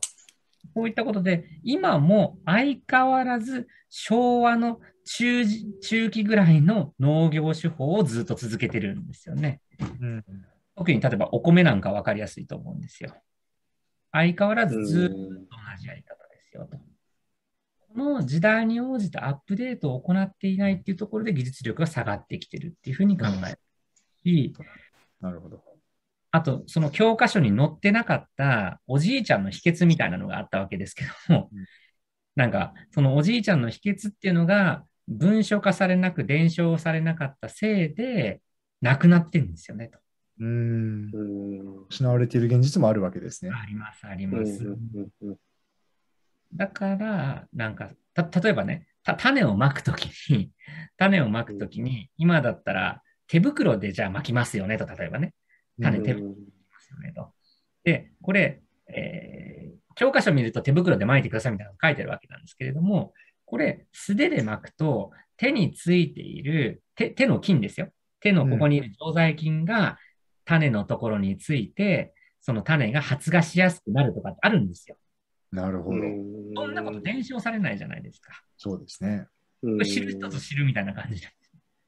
Speaker 2: こういったことで、今も相変わらず昭和の中中期ぐらいの農業手法をずっと続けてるんですよね。うん、特に例えばお米なんか分かりやすいと思うんですよ。相変わらずずっと同じやり方ですよと。この時代に応じたアップデートを行っていないっていうところで技術力が下がってきてるっていうふうに考えるし、なるほど。あと、その教科書に載ってなかったおじいちゃんの秘訣みたいなのがあったわけですけども、うん、なんか、そのおじいちゃんの秘訣っていうのが、文書化されなく伝承されなかったせいで、なくなってるんですよね、と。
Speaker 1: うん。失われている現実もあるわけですね。あります、あります。
Speaker 2: だから、なんか、例えばね、種を
Speaker 3: まくときに、
Speaker 2: 種をまくときに、今だったら手袋でじゃあ巻きますよねと、例えばね。
Speaker 3: か手袋ですよね
Speaker 2: と。で、これ、えー、教科書見ると手袋で巻いてくださいみたいなの書いてるわけなんですけれども、これ素手で巻くと手についている手手の菌ですよ。手のここにいる常在菌が種のところについて、その種が発芽しやすくなるとかってあるんですよ。なるほど。そんなこと伝承されないじゃないですか。そうですね。知る人と知るみたいな感じ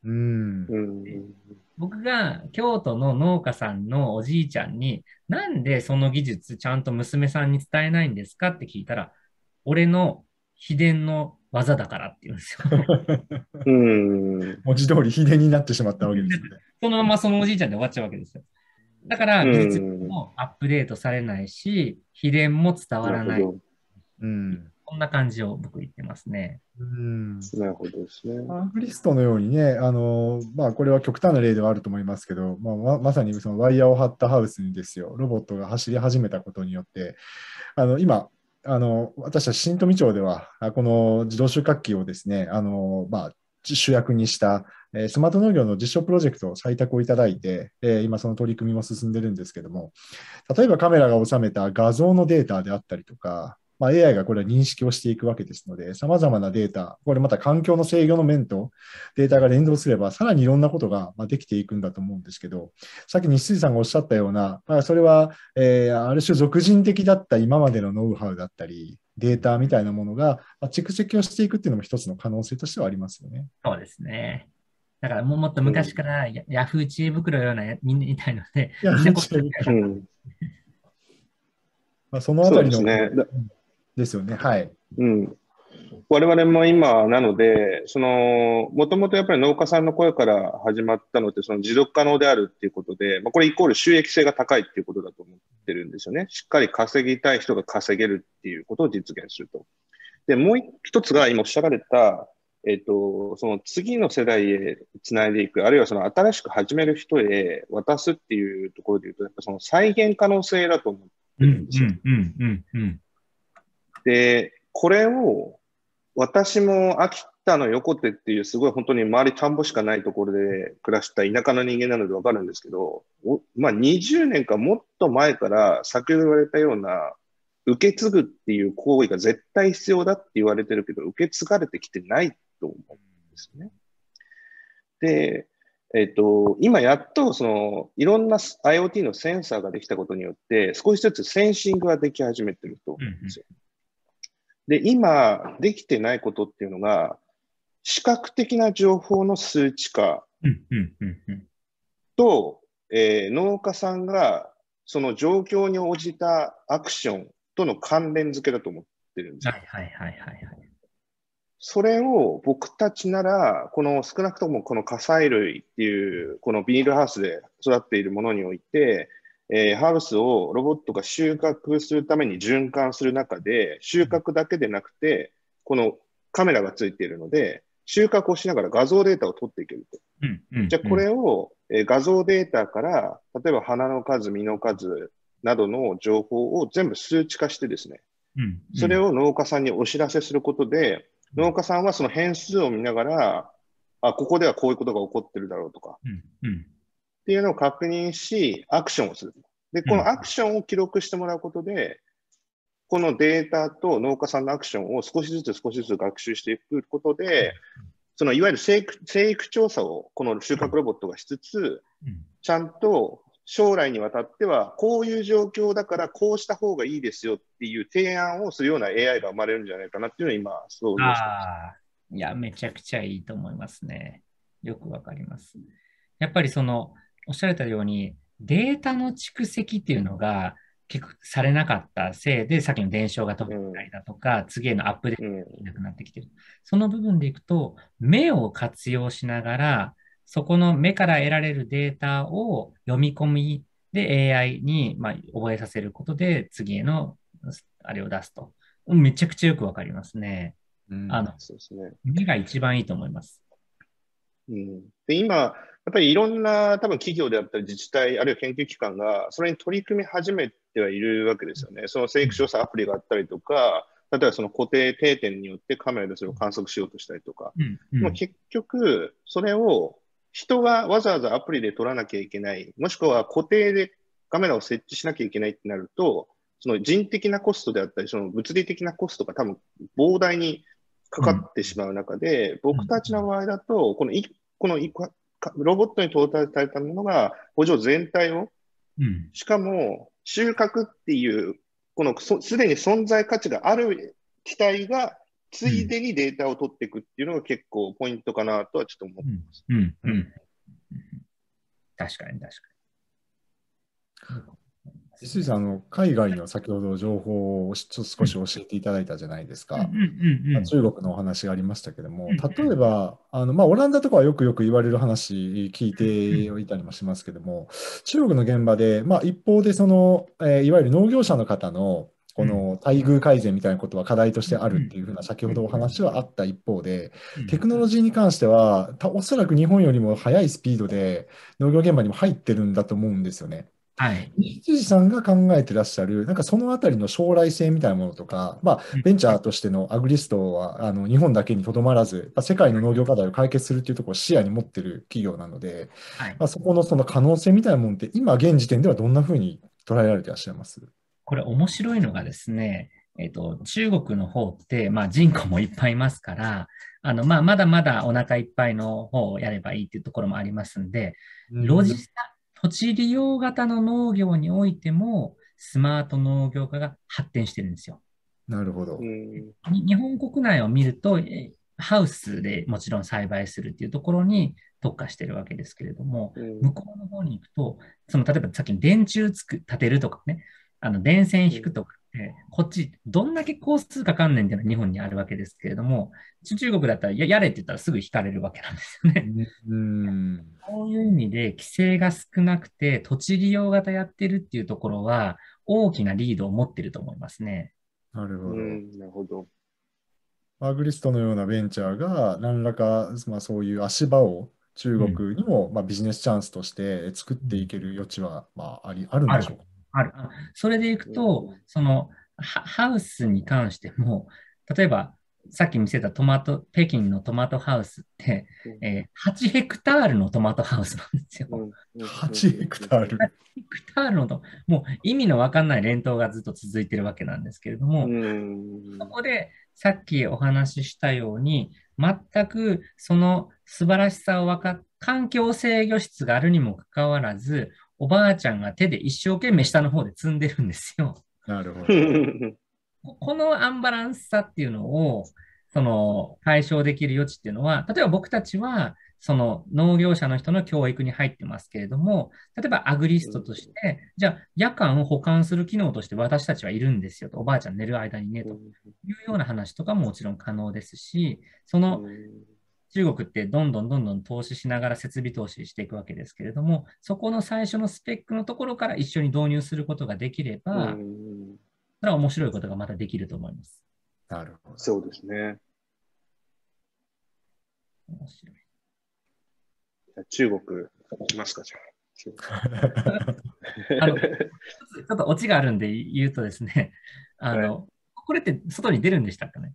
Speaker 2: うん、僕が京都の農家さんのおじいちゃんに、なんでその技術ちゃんと娘さんに伝えないんですかって聞いたら、俺の秘伝の技だからって言うんですよ。
Speaker 1: [laughs] うん、文字通り秘伝になってしまったわけですね。
Speaker 2: そのままそのおじいちゃんで終わっちゃうわけですよ。だから技術もアップデートされないし、秘伝も伝わらない。うん、んな感じを僕言ってますね。うん。な
Speaker 1: る
Speaker 3: ほどですね。
Speaker 1: アンプリストのようにね、あの、まあ、これは極端な例ではあると思いますけど、まあ、まさにそのワイヤーを張ったハウスにですよ、ロボットが走り始めたことによって、あの、今、あの、私は新富町では、この自動収穫機をですね、あの、まあ、主役にしたスマート農業の実証プロジェクトを採択をいただいて、今その取り組みも進んでるんですけども、例えばカメラが収めた画像のデータであったりとか、まあ、AI がこれは認識をしていくわけですので、さまざまなデータ、これまた環境の制御の面とデータが連動すれば、さらにいろんなことができていくんだと思うんですけど、さっき西水さんがおっしゃったような、まあ、それは、えー、ある種俗人的だった今までのノウハウだったり、データみたいなものが蓄積をしていくっていうのも一つの可能性とし
Speaker 2: てはありますよね。そうですね。だからもうもっと昔からヤ,、フー知恵袋のようなみんないたいので、い [laughs] や [laughs] まあそ
Speaker 3: のあたり
Speaker 1: の、ね、ですよね。はい。うん。
Speaker 4: 我々も今なので、その、もともとやっぱり農家さんの声から始まったのって、その持続可能であるっていうことで、まあ、これイコール収益性が高いっていうことだと思ってるんですよね。しっかり稼ぎたい人が稼げるっていうことを実現すると。で、もう一つが今おっしゃられた、えっ、と、その次の世代へつないでいく、あるいはその新しく始める人へ渡すっていうところで言うと、やっぱその再現可能性だと思って
Speaker 3: るんですよ。うんうんうんうん
Speaker 4: で、これを私も秋田の横手っていうすごい本当に周り田んぼしかないところで暮らした田舎の人間なのでわかるんですけど、まあ、20年かもっと前から先ほど言われたような受け継ぐっていう行為が絶対必要だって言われてるけど、受け継がれてきてないと思うんですね。で、えっ、と、今やっとそのいろんな IoT のセンサーができたことによって少しずつセンシングができ始めてると思うんですよ。うんうんで、今、できてないことっていうのが、視覚的な情報の数値化と、えー、農家さんがその状況に応じたアクションとの関連付けだと思っ
Speaker 3: てるんですよ。はいはいはいはい、はい。
Speaker 4: それを僕たちなら、この少なくともこの火砕類っていう、このビニールハウスで育っているものにおいて、えー、ハウスをロボットが収穫するために循環する中で、収穫だけでなくて、このカメラがついているので、収穫をしながら画像データを取っていけると。うんうんうん、じゃあこれを、えー、画像データから、例えば花の数、実の数などの情報を全部数値化してですね、うんうん、それを農家さんにお知らせすることで、農家さんはその変数を見ながら、あ、ここではこういうことが起こってるだろうとか、うんうんっていうのを確認し、アクションをする。で、このアクションを記録してもらうことで、このデータと農家さんのアクションを少しずつ少しずつ学習していくことで、そのいわゆる生育生育調査をこの収穫ロボットがしつつ、ちゃんと将来にわたっては、こういう状況だからこうした方がいいですよっていう提案をするような AI が生まれるんじゃないかなっていうのを今、そうし
Speaker 2: ていや、めちゃくちゃいいと思いますね。よくわかります。やっぱりその、おっしゃられたように、データの蓄積っていうのが結構されなかったせいで、さっきの伝承が解けたりだとか、うん、次へのアップデートがなくなってきてる。その部分でいくと、目を活用しながら、そこの目から得られるデータを読み込みで AI にま覚えさせることで、次へのあれを出すと。めちゃくちゃよくわかりますね。うん、あの、ね、目が一番いいと思いま
Speaker 3: す。
Speaker 4: うん、で今、やっぱりいろんな多分企業であったり自治体、あるいは研究機関がそれに取り組み始めてはいるわけですよね。その生育調査アプリがあったりとか、例えばその固定定点によってカメラでそれを観測しようとしたりとか、うんうん、も結局、それを人がわざわざアプリで撮らなきゃいけない、もしくは固定でカメラを設置しなきゃいけないってなると、その人的なコストであったり、その物理的なコストが多分膨大にかかってしまう中で、うん、僕たちの場合だと、このいこのいロボットに搭載されたものが、補場全体を、うん、しかも収穫っていう、このすでに存在価値がある機体が、ついでにデータを取っていくっていうのが結構ポイントかなとはちょっと思って
Speaker 1: ま
Speaker 2: す。うん、うん、確かに確
Speaker 1: かに。ス井さんあの、海外の先ほど情報を少し教えていただいたじゃないですか。中国のお話がありましたけども、例えば、あのまあ、オランダとかはよくよく言われる話聞いていたりもしますけども、中国の現場で、まあ、一方でその、えー、いわゆる農業者の方のこの待遇改善みたいなことは課題としてあるっていうふうな先ほどお話はあった一方で、テクノロジーに関しては、おそらく日本よりも速いスピードで農業現場にも入ってるんだと思うんですよね。はい、羊さんが考えてらっしゃる、なんかそのあたりの将来性みたいなものとか、まあ、ベンチャーとしてのアグリストはあの日本だけにとどまらず、世界の農業課題を解決するっていうところを視野に持ってる企業なので、はい、まあ、そこのその可能性みたいなものって、今現時点ではどんなふうに捉えられていらっしゃいます
Speaker 2: これ、面白いのがですね、えっ、ー、と、中国の方って、まあ、人口もいっぱいいますから、あの、まあ、まだまだお腹いっぱいの方をやればいいっていうところもありますんで、ロジスタ土地利用型の農業においても、スマート農業化が発展してるんですよ。なるほど。日本国内を見ると、ハウスでもちろん栽培するっていうところに特化してるわけですけれども、向こうの方に行くと、その例えばさっき電柱つく立てるとかね、あの電線引くとか、えー、こっち、どんだけ工数かかんねんっていうのは日本にあるわけですけれども、中国だったらややれって言ったらすぐ引かれるわけなんですよね。うんそういう意味で、規制が少なくて、土地利用型やってるっていうところは、大きなリードを持ってると思いますね。
Speaker 1: なるほど。なるほど。アグリストのようなベンチャーが、何らか、まあ、そういう足場を中国にも、うん、まあ、ビジネスチャンスとして作っていけ
Speaker 2: る余地は、まあ、ありあるんでしょうか。ある。それでいくと、そのハウスに関しても、例えばさっき見せたトマト、北京のトマトハウスって、えー、8ヘクタールのトマトハウスなんですよ。
Speaker 3: 8ヘ
Speaker 2: クタール ?8 ヘクタールのと、もう意味のわかんない連投がずっと続いてるわけなんですけれども、そこでさっきお話ししたように、全くその素晴らしさを分かっ環境制御室があるにもかかわらず、おばあちゃんが手で一生懸命下の方で積んでるんですよ。なるほど。このアンバランスさっていうのを、その解消できる余地っていうのは、例えば僕たちは、その農業者の人の教育に入ってますけれども、例えばアグリストとして、じゃあ夜間を保管する機能として私たちはいるんですよと、おばあちゃん寝る間にねというような話とかももちろん可能ですし、その中国ってどんどんどんどん投資しながら設備投資していくわけですけれども、そこの最初のスペックのところから一緒に導入することができれば、それは面白いことがまたできると思います。なるほど。そうですね。
Speaker 4: 面白い。中国行きますか、じゃあ。
Speaker 2: あのちょっとオチがあるんで言うとですね、あの、はい、これって外に出るんでしたかね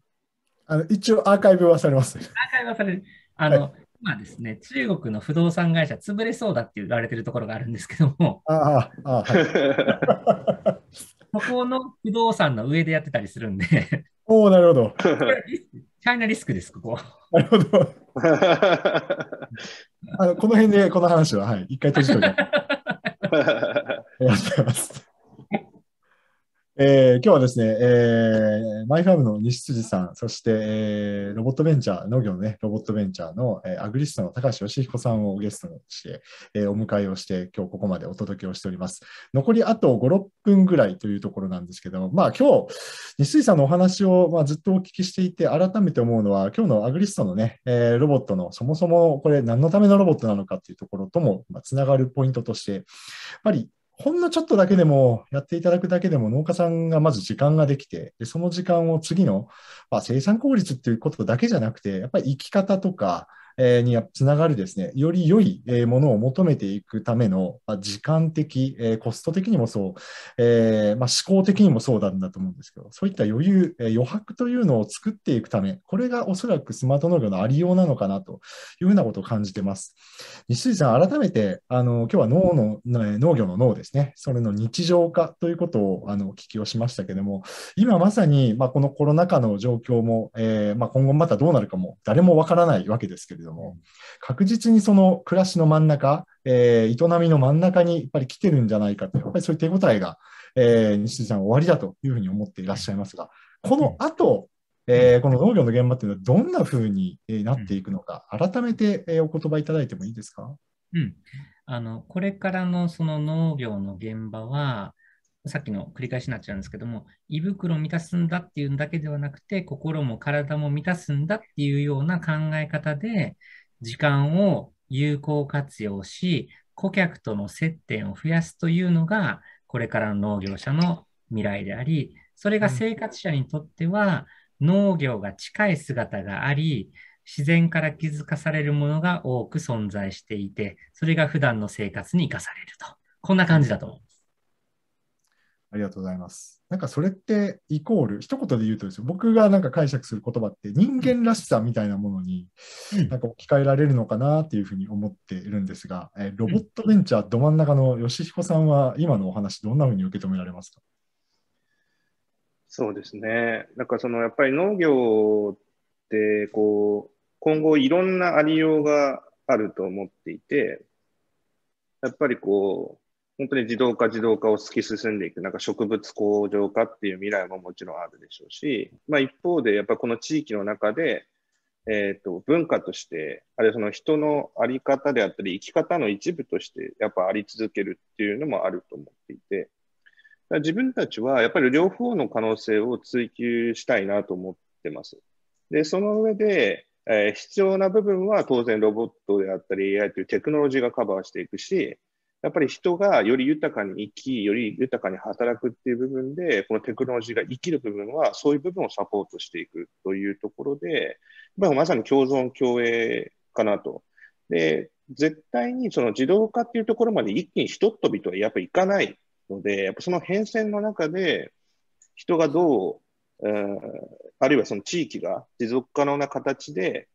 Speaker 2: あの一応アーカイブはされます。アーカイブはされる。あの、はい、今ですね、中国の不動産会社潰れそうだって言われてるところがあるんですけど
Speaker 3: も、ああ、あは
Speaker 2: い、そ [laughs] この不動産の上でやってたりするんで
Speaker 1: おお、なるほど。
Speaker 2: チャイナリスクです、ここ。なるほ
Speaker 3: ど。
Speaker 1: あのこの辺でこの話は、はい、一回閉じといて。[laughs] ありがとうございます。えー、今日はですね、えー、マイファームの西辻さん、そして、えー、ロボットベンチャー、農業のね、ロボットベンチャーの、えー、アグリストの高橋義彦さんをゲストにして、えー、お迎えをして、今日ここまでお届けをしております。残りあと5、6分ぐらいというところなんですけど、まあ今日、西辻さんのお話を、まあ、ずっとお聞きしていて、改めて思うのは、今日のアグリストのね、えー、ロボットの、そもそもこれ何のためのロボットなのかっていうところとも、まあ、つながるポイントとして、やっぱりほんのちょっとだけでも、やっていただくだけでも、農家さんがまず時間ができて、でその時間を次の、まあ、生産効率っていうことだけじゃなくて、やっぱり生き方とか、えー、につながるですね、より良いものを求めていくための、ま時間的、えコスト的にもそう、えま思考的にもそうなんだと思うんですけど、そういった余裕、え余白というのを作っていくため、これがおそらくスマート農業のありようなのかなというふうなことを感じてます。西さん、改めて、あの今日は農の農業の農ですね、それの日常化ということをあのお聞きをしましたけども、今まさに、まあ、このコロナ禍の状況も、えーまあ、今後またどうなるかも誰もわからないわけですけれどども、確実にその暮らしの真ん中、えー、営みの真ん中にやっぱり来てるんじゃないかと、やっぱりそういう手応えが、えー、西田さん、終わりだというふうに思っていらっしゃいますが、この後、えー、この農業の現場っていうのはどんなふうになっていくのか、改めてお言葉いただいてもいいですか。
Speaker 2: うん、あのこれからのその農業の現場は、さっきの繰り返しになっちゃうんですけども、胃袋を満たすんだっていうんだけではなくて、心も体も満たすんだっていうような考え方で、時間を有効活用し、顧客との接点を増やすというのが、これからの農業者の未来であり、それが生活者にとっては、農業が近い姿があり、自然から気づかされるものが多く存在していて、それが普段の生活に生かされると。こんな感じだと思う。
Speaker 1: ありがとうございます。なんかそれってイコール、一言で言うとですよ、僕がなんか解釈する言葉って人間らしさみたいなものになんか置き換えられるのかなっていうふうに思っているんですが、えロボットベンチャーど真ん中の吉彦さんは今のお話どんなふうに受け止められますか
Speaker 4: そうですね。なんかそのやっぱり農業ってこう今後いろんなありようがあると思っていて、やっぱりこう本当に自動化自動化を突き進んでいく、なんか植物工場化っていう未来ももちろんあるでしょうし、まあ、一方でやっぱこの地域の中で、えー、と文化として、あるいはその人の在り方であったり、生き方の一部としてやっぱあり続けるっていうのもあると思っていて、自分たちはやっぱり両方の可能性を追求したいなと思ってます。で、その上で、えー、必要な部分は当然ロボットであったり AI というテクノロジーがカバーしていくし、やっぱり人がより豊かに生き、より豊かに働くっていう部分で、このテクノロジーが生きる部分は、そういう部分をサポートしていくというところで、まあ、まさに共存共栄かなと。で、絶対にその自動化っていうところまで一気にひとっ飛びとはやっぱりいかないので、やっぱその変遷の中で、人がどう、あるいはその地域が持続可能な形で、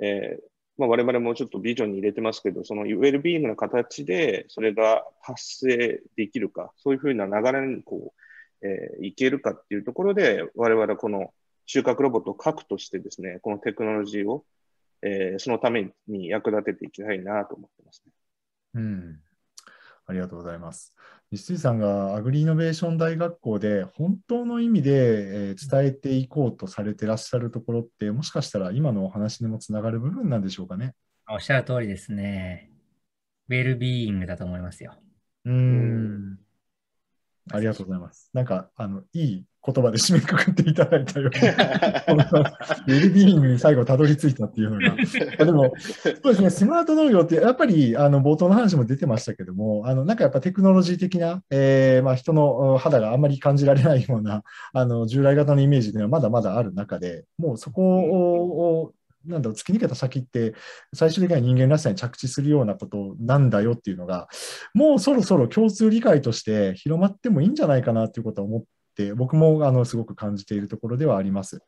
Speaker 4: えー、まあ、我々もちょっとビジョンに入れてますけど、そのウェルビーイング形でそれが達成できるか、そういうふうな流れにこう、えー、いけるかっていうところで、我々この収穫ロボットを核としてですね、このテクノロジーを、えー、そのために役立てていきたいなと思ってますね。
Speaker 1: うん、ありがとうございます。西井さんがアグリイノベーション大学校で本当の意味で伝えていこうとされてらっしゃるところって、もしかしたら今のお話にもつながる部分な
Speaker 2: んでしょうかね。おっしゃる通りですね。ウェルビーイングだと思いますよ。
Speaker 1: うん。ありがとうございます。なんか、あの、いい言葉で締めくくっていただいたような、ウェルビーイングに最後たどり着いたっていうのが。でも、そうですね、スマート農業って、やっぱりあの冒頭の話も出てましたけども、あのなんかやっぱテクノロジー的な、えーまあ、人の肌があんまり感じられないようなあの従来型のイメージというのはまだまだある中で、もうそこを、なんだろう突き抜けた先って最終的には人間らしさに着地するようなことなんだよっていうのがもうそろそろ共通理解として広まってもいいんじゃないかなということは思っって僕もあのすごく感じているところではあります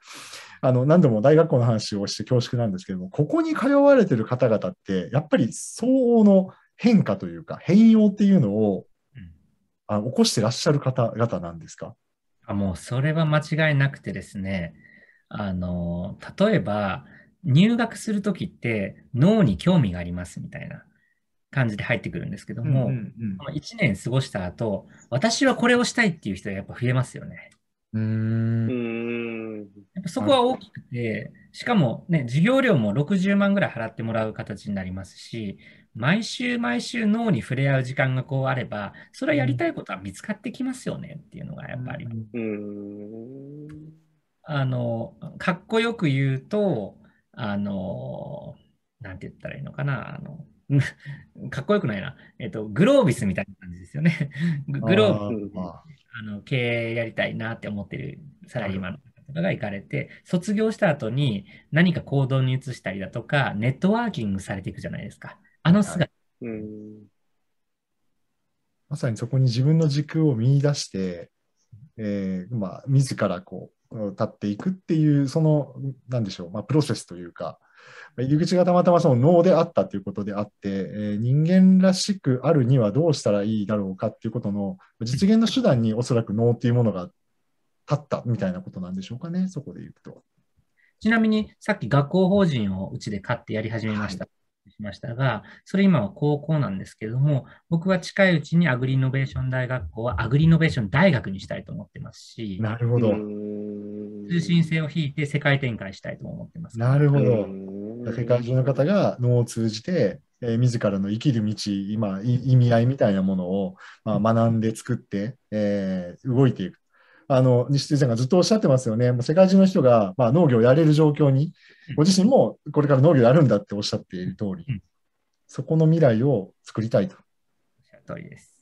Speaker 1: あの何度も大学校の話をして恐縮なんですけどもここに通われてる方々ってやっぱり相応の変化というか変容っていうの
Speaker 2: を、うん、あ起こ
Speaker 1: してらっしゃる方々なんですかあもう
Speaker 2: それは間違いなくてですねあの例えば入学する時って脳に興味がありますみたいな感じで入ってくるんですけども、うんうんうん、1年過ごした後、私はこれをしたいっていう人がやっぱ増えますよね。うんやっぱそこは大きくて、しかもね、授業料も60万ぐらい払ってもらう形になりますし、毎週毎週脳に触れ合う時間がこうあれば、それはやりたいことは見つかってきますよねっていうのがやっぱり。あの、かっこよく言うと、あの、なんて言ったらいいのかな、あの、[laughs] かっこよくないな。えっ、と、グロービスみたいな感じですよね。[laughs] グロービスあの経営やりたいなって思ってるサラリーマンの方が行かれて、卒業した後に何か行動に移したりだとか、ネットワーキングされていくじゃないですか。あの姿。
Speaker 1: まさにそこに自分の軸を見出して、えー、まあ、自らこう、立っていくっていう、その、なんでしょう、まあ、プロセスというか、入り口がたまたまその脳であったということであって、えー、人間らしくあるにはどうしたらいいだろうかっていうことの実現の手段におそらく脳っていうものが立ったみたいなこ
Speaker 2: となんでしょうかね、そこで言うと。ちなみにさっき学校法人をうちで買ってやり始めました。はい、しましたがそれ今は高校なんですけれども、僕は近いうちにアグリイノベーション大学校はアグリイノベーション大学にしたいと思ってますし、なるほど。通信制を引いて世界展開したいと思ってます。なるほど。
Speaker 1: 世界中の方が脳を通じて、えー、自らの生きる道、今、意味合いみたいなものを、まあ、学んで作って、えー、動いていく。あの、西津さんがずっとおっしゃってますよね。もう世界中の人が、まあ、農業をやれる状況に、ご自身もこれから農業やるんだっておっしゃっている通り、うん、そこの未来を作りたいと。おっしゃです。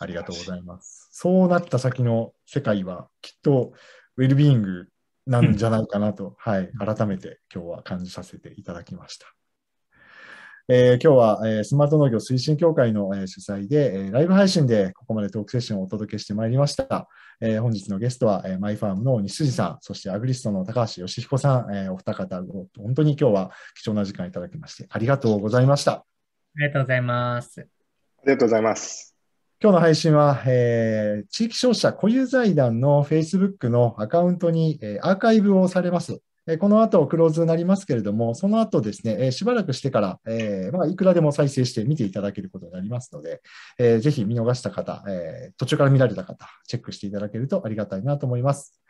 Speaker 1: ありがとうございます。そうなった先の世界は、きっとウェルビーイングなんじゃないかなと、はい、改めて今日は感じさせていただきました。えー、今日は、えー、スマート農業推進協会の、えー、主催で、えー、ライブ配信でここまでトークセッションをお届けしてまいりました。えー、本日のゲストは、えー、マイファームの西辻さん、そしてアグリストの高橋義彦さん、えー、お二方、本当に今日は貴重な時間いただきましてありがとうございました。あ
Speaker 2: りがとうございます。ありがとうございま
Speaker 1: す。今日の配信は、えー、地域商社固有財団の Facebook のアカウントに、えー、アーカイブをされます。えー、この後クローズになりますけれども、その後ですね、えー、しばらくしてから、えーまあ、いくらでも再生して見ていただけることになりますので、えー、ぜひ見逃した方、えー、途中から見られた方、チェックしていただけるとありがたいなと思います。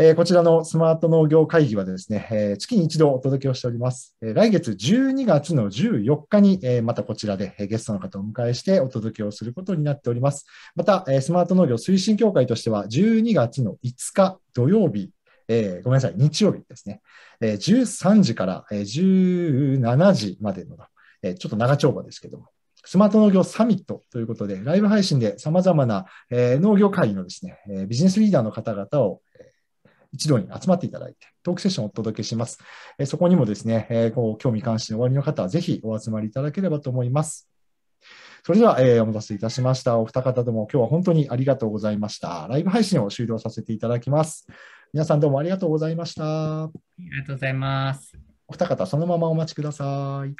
Speaker 1: えー、こちらのスマート農業会議はですね、えー、月に一度お届けをしております。えー、来月12月の14日に、えー、またこちらで、えー、ゲストの方をお迎えしてお届けをすることになっております。また、えー、スマート農業推進協会としては12月の5日土曜日、えー、ごめんなさい、日曜日ですね、えー、13時から17時までの、えー、ちょっと長丁場ですけども、スマート農業サミットということで、ライブ配信で様々な、えー、農業議のですね、えー、ビジネスリーダーの方々を一度に集まっていただいて、トークセッションをお届けします。えそこにもですね、えー、興味関心おありの方はぜひお集まりいただければと思います。それでは、えー、お待たせいたしました。お二方とも今日は本当にありがとうございました。ライブ配信を終了させていただきます。皆さんどうもありがとうございました。あ
Speaker 3: りがとうございます。
Speaker 1: お二方、そのままお待ちください。はい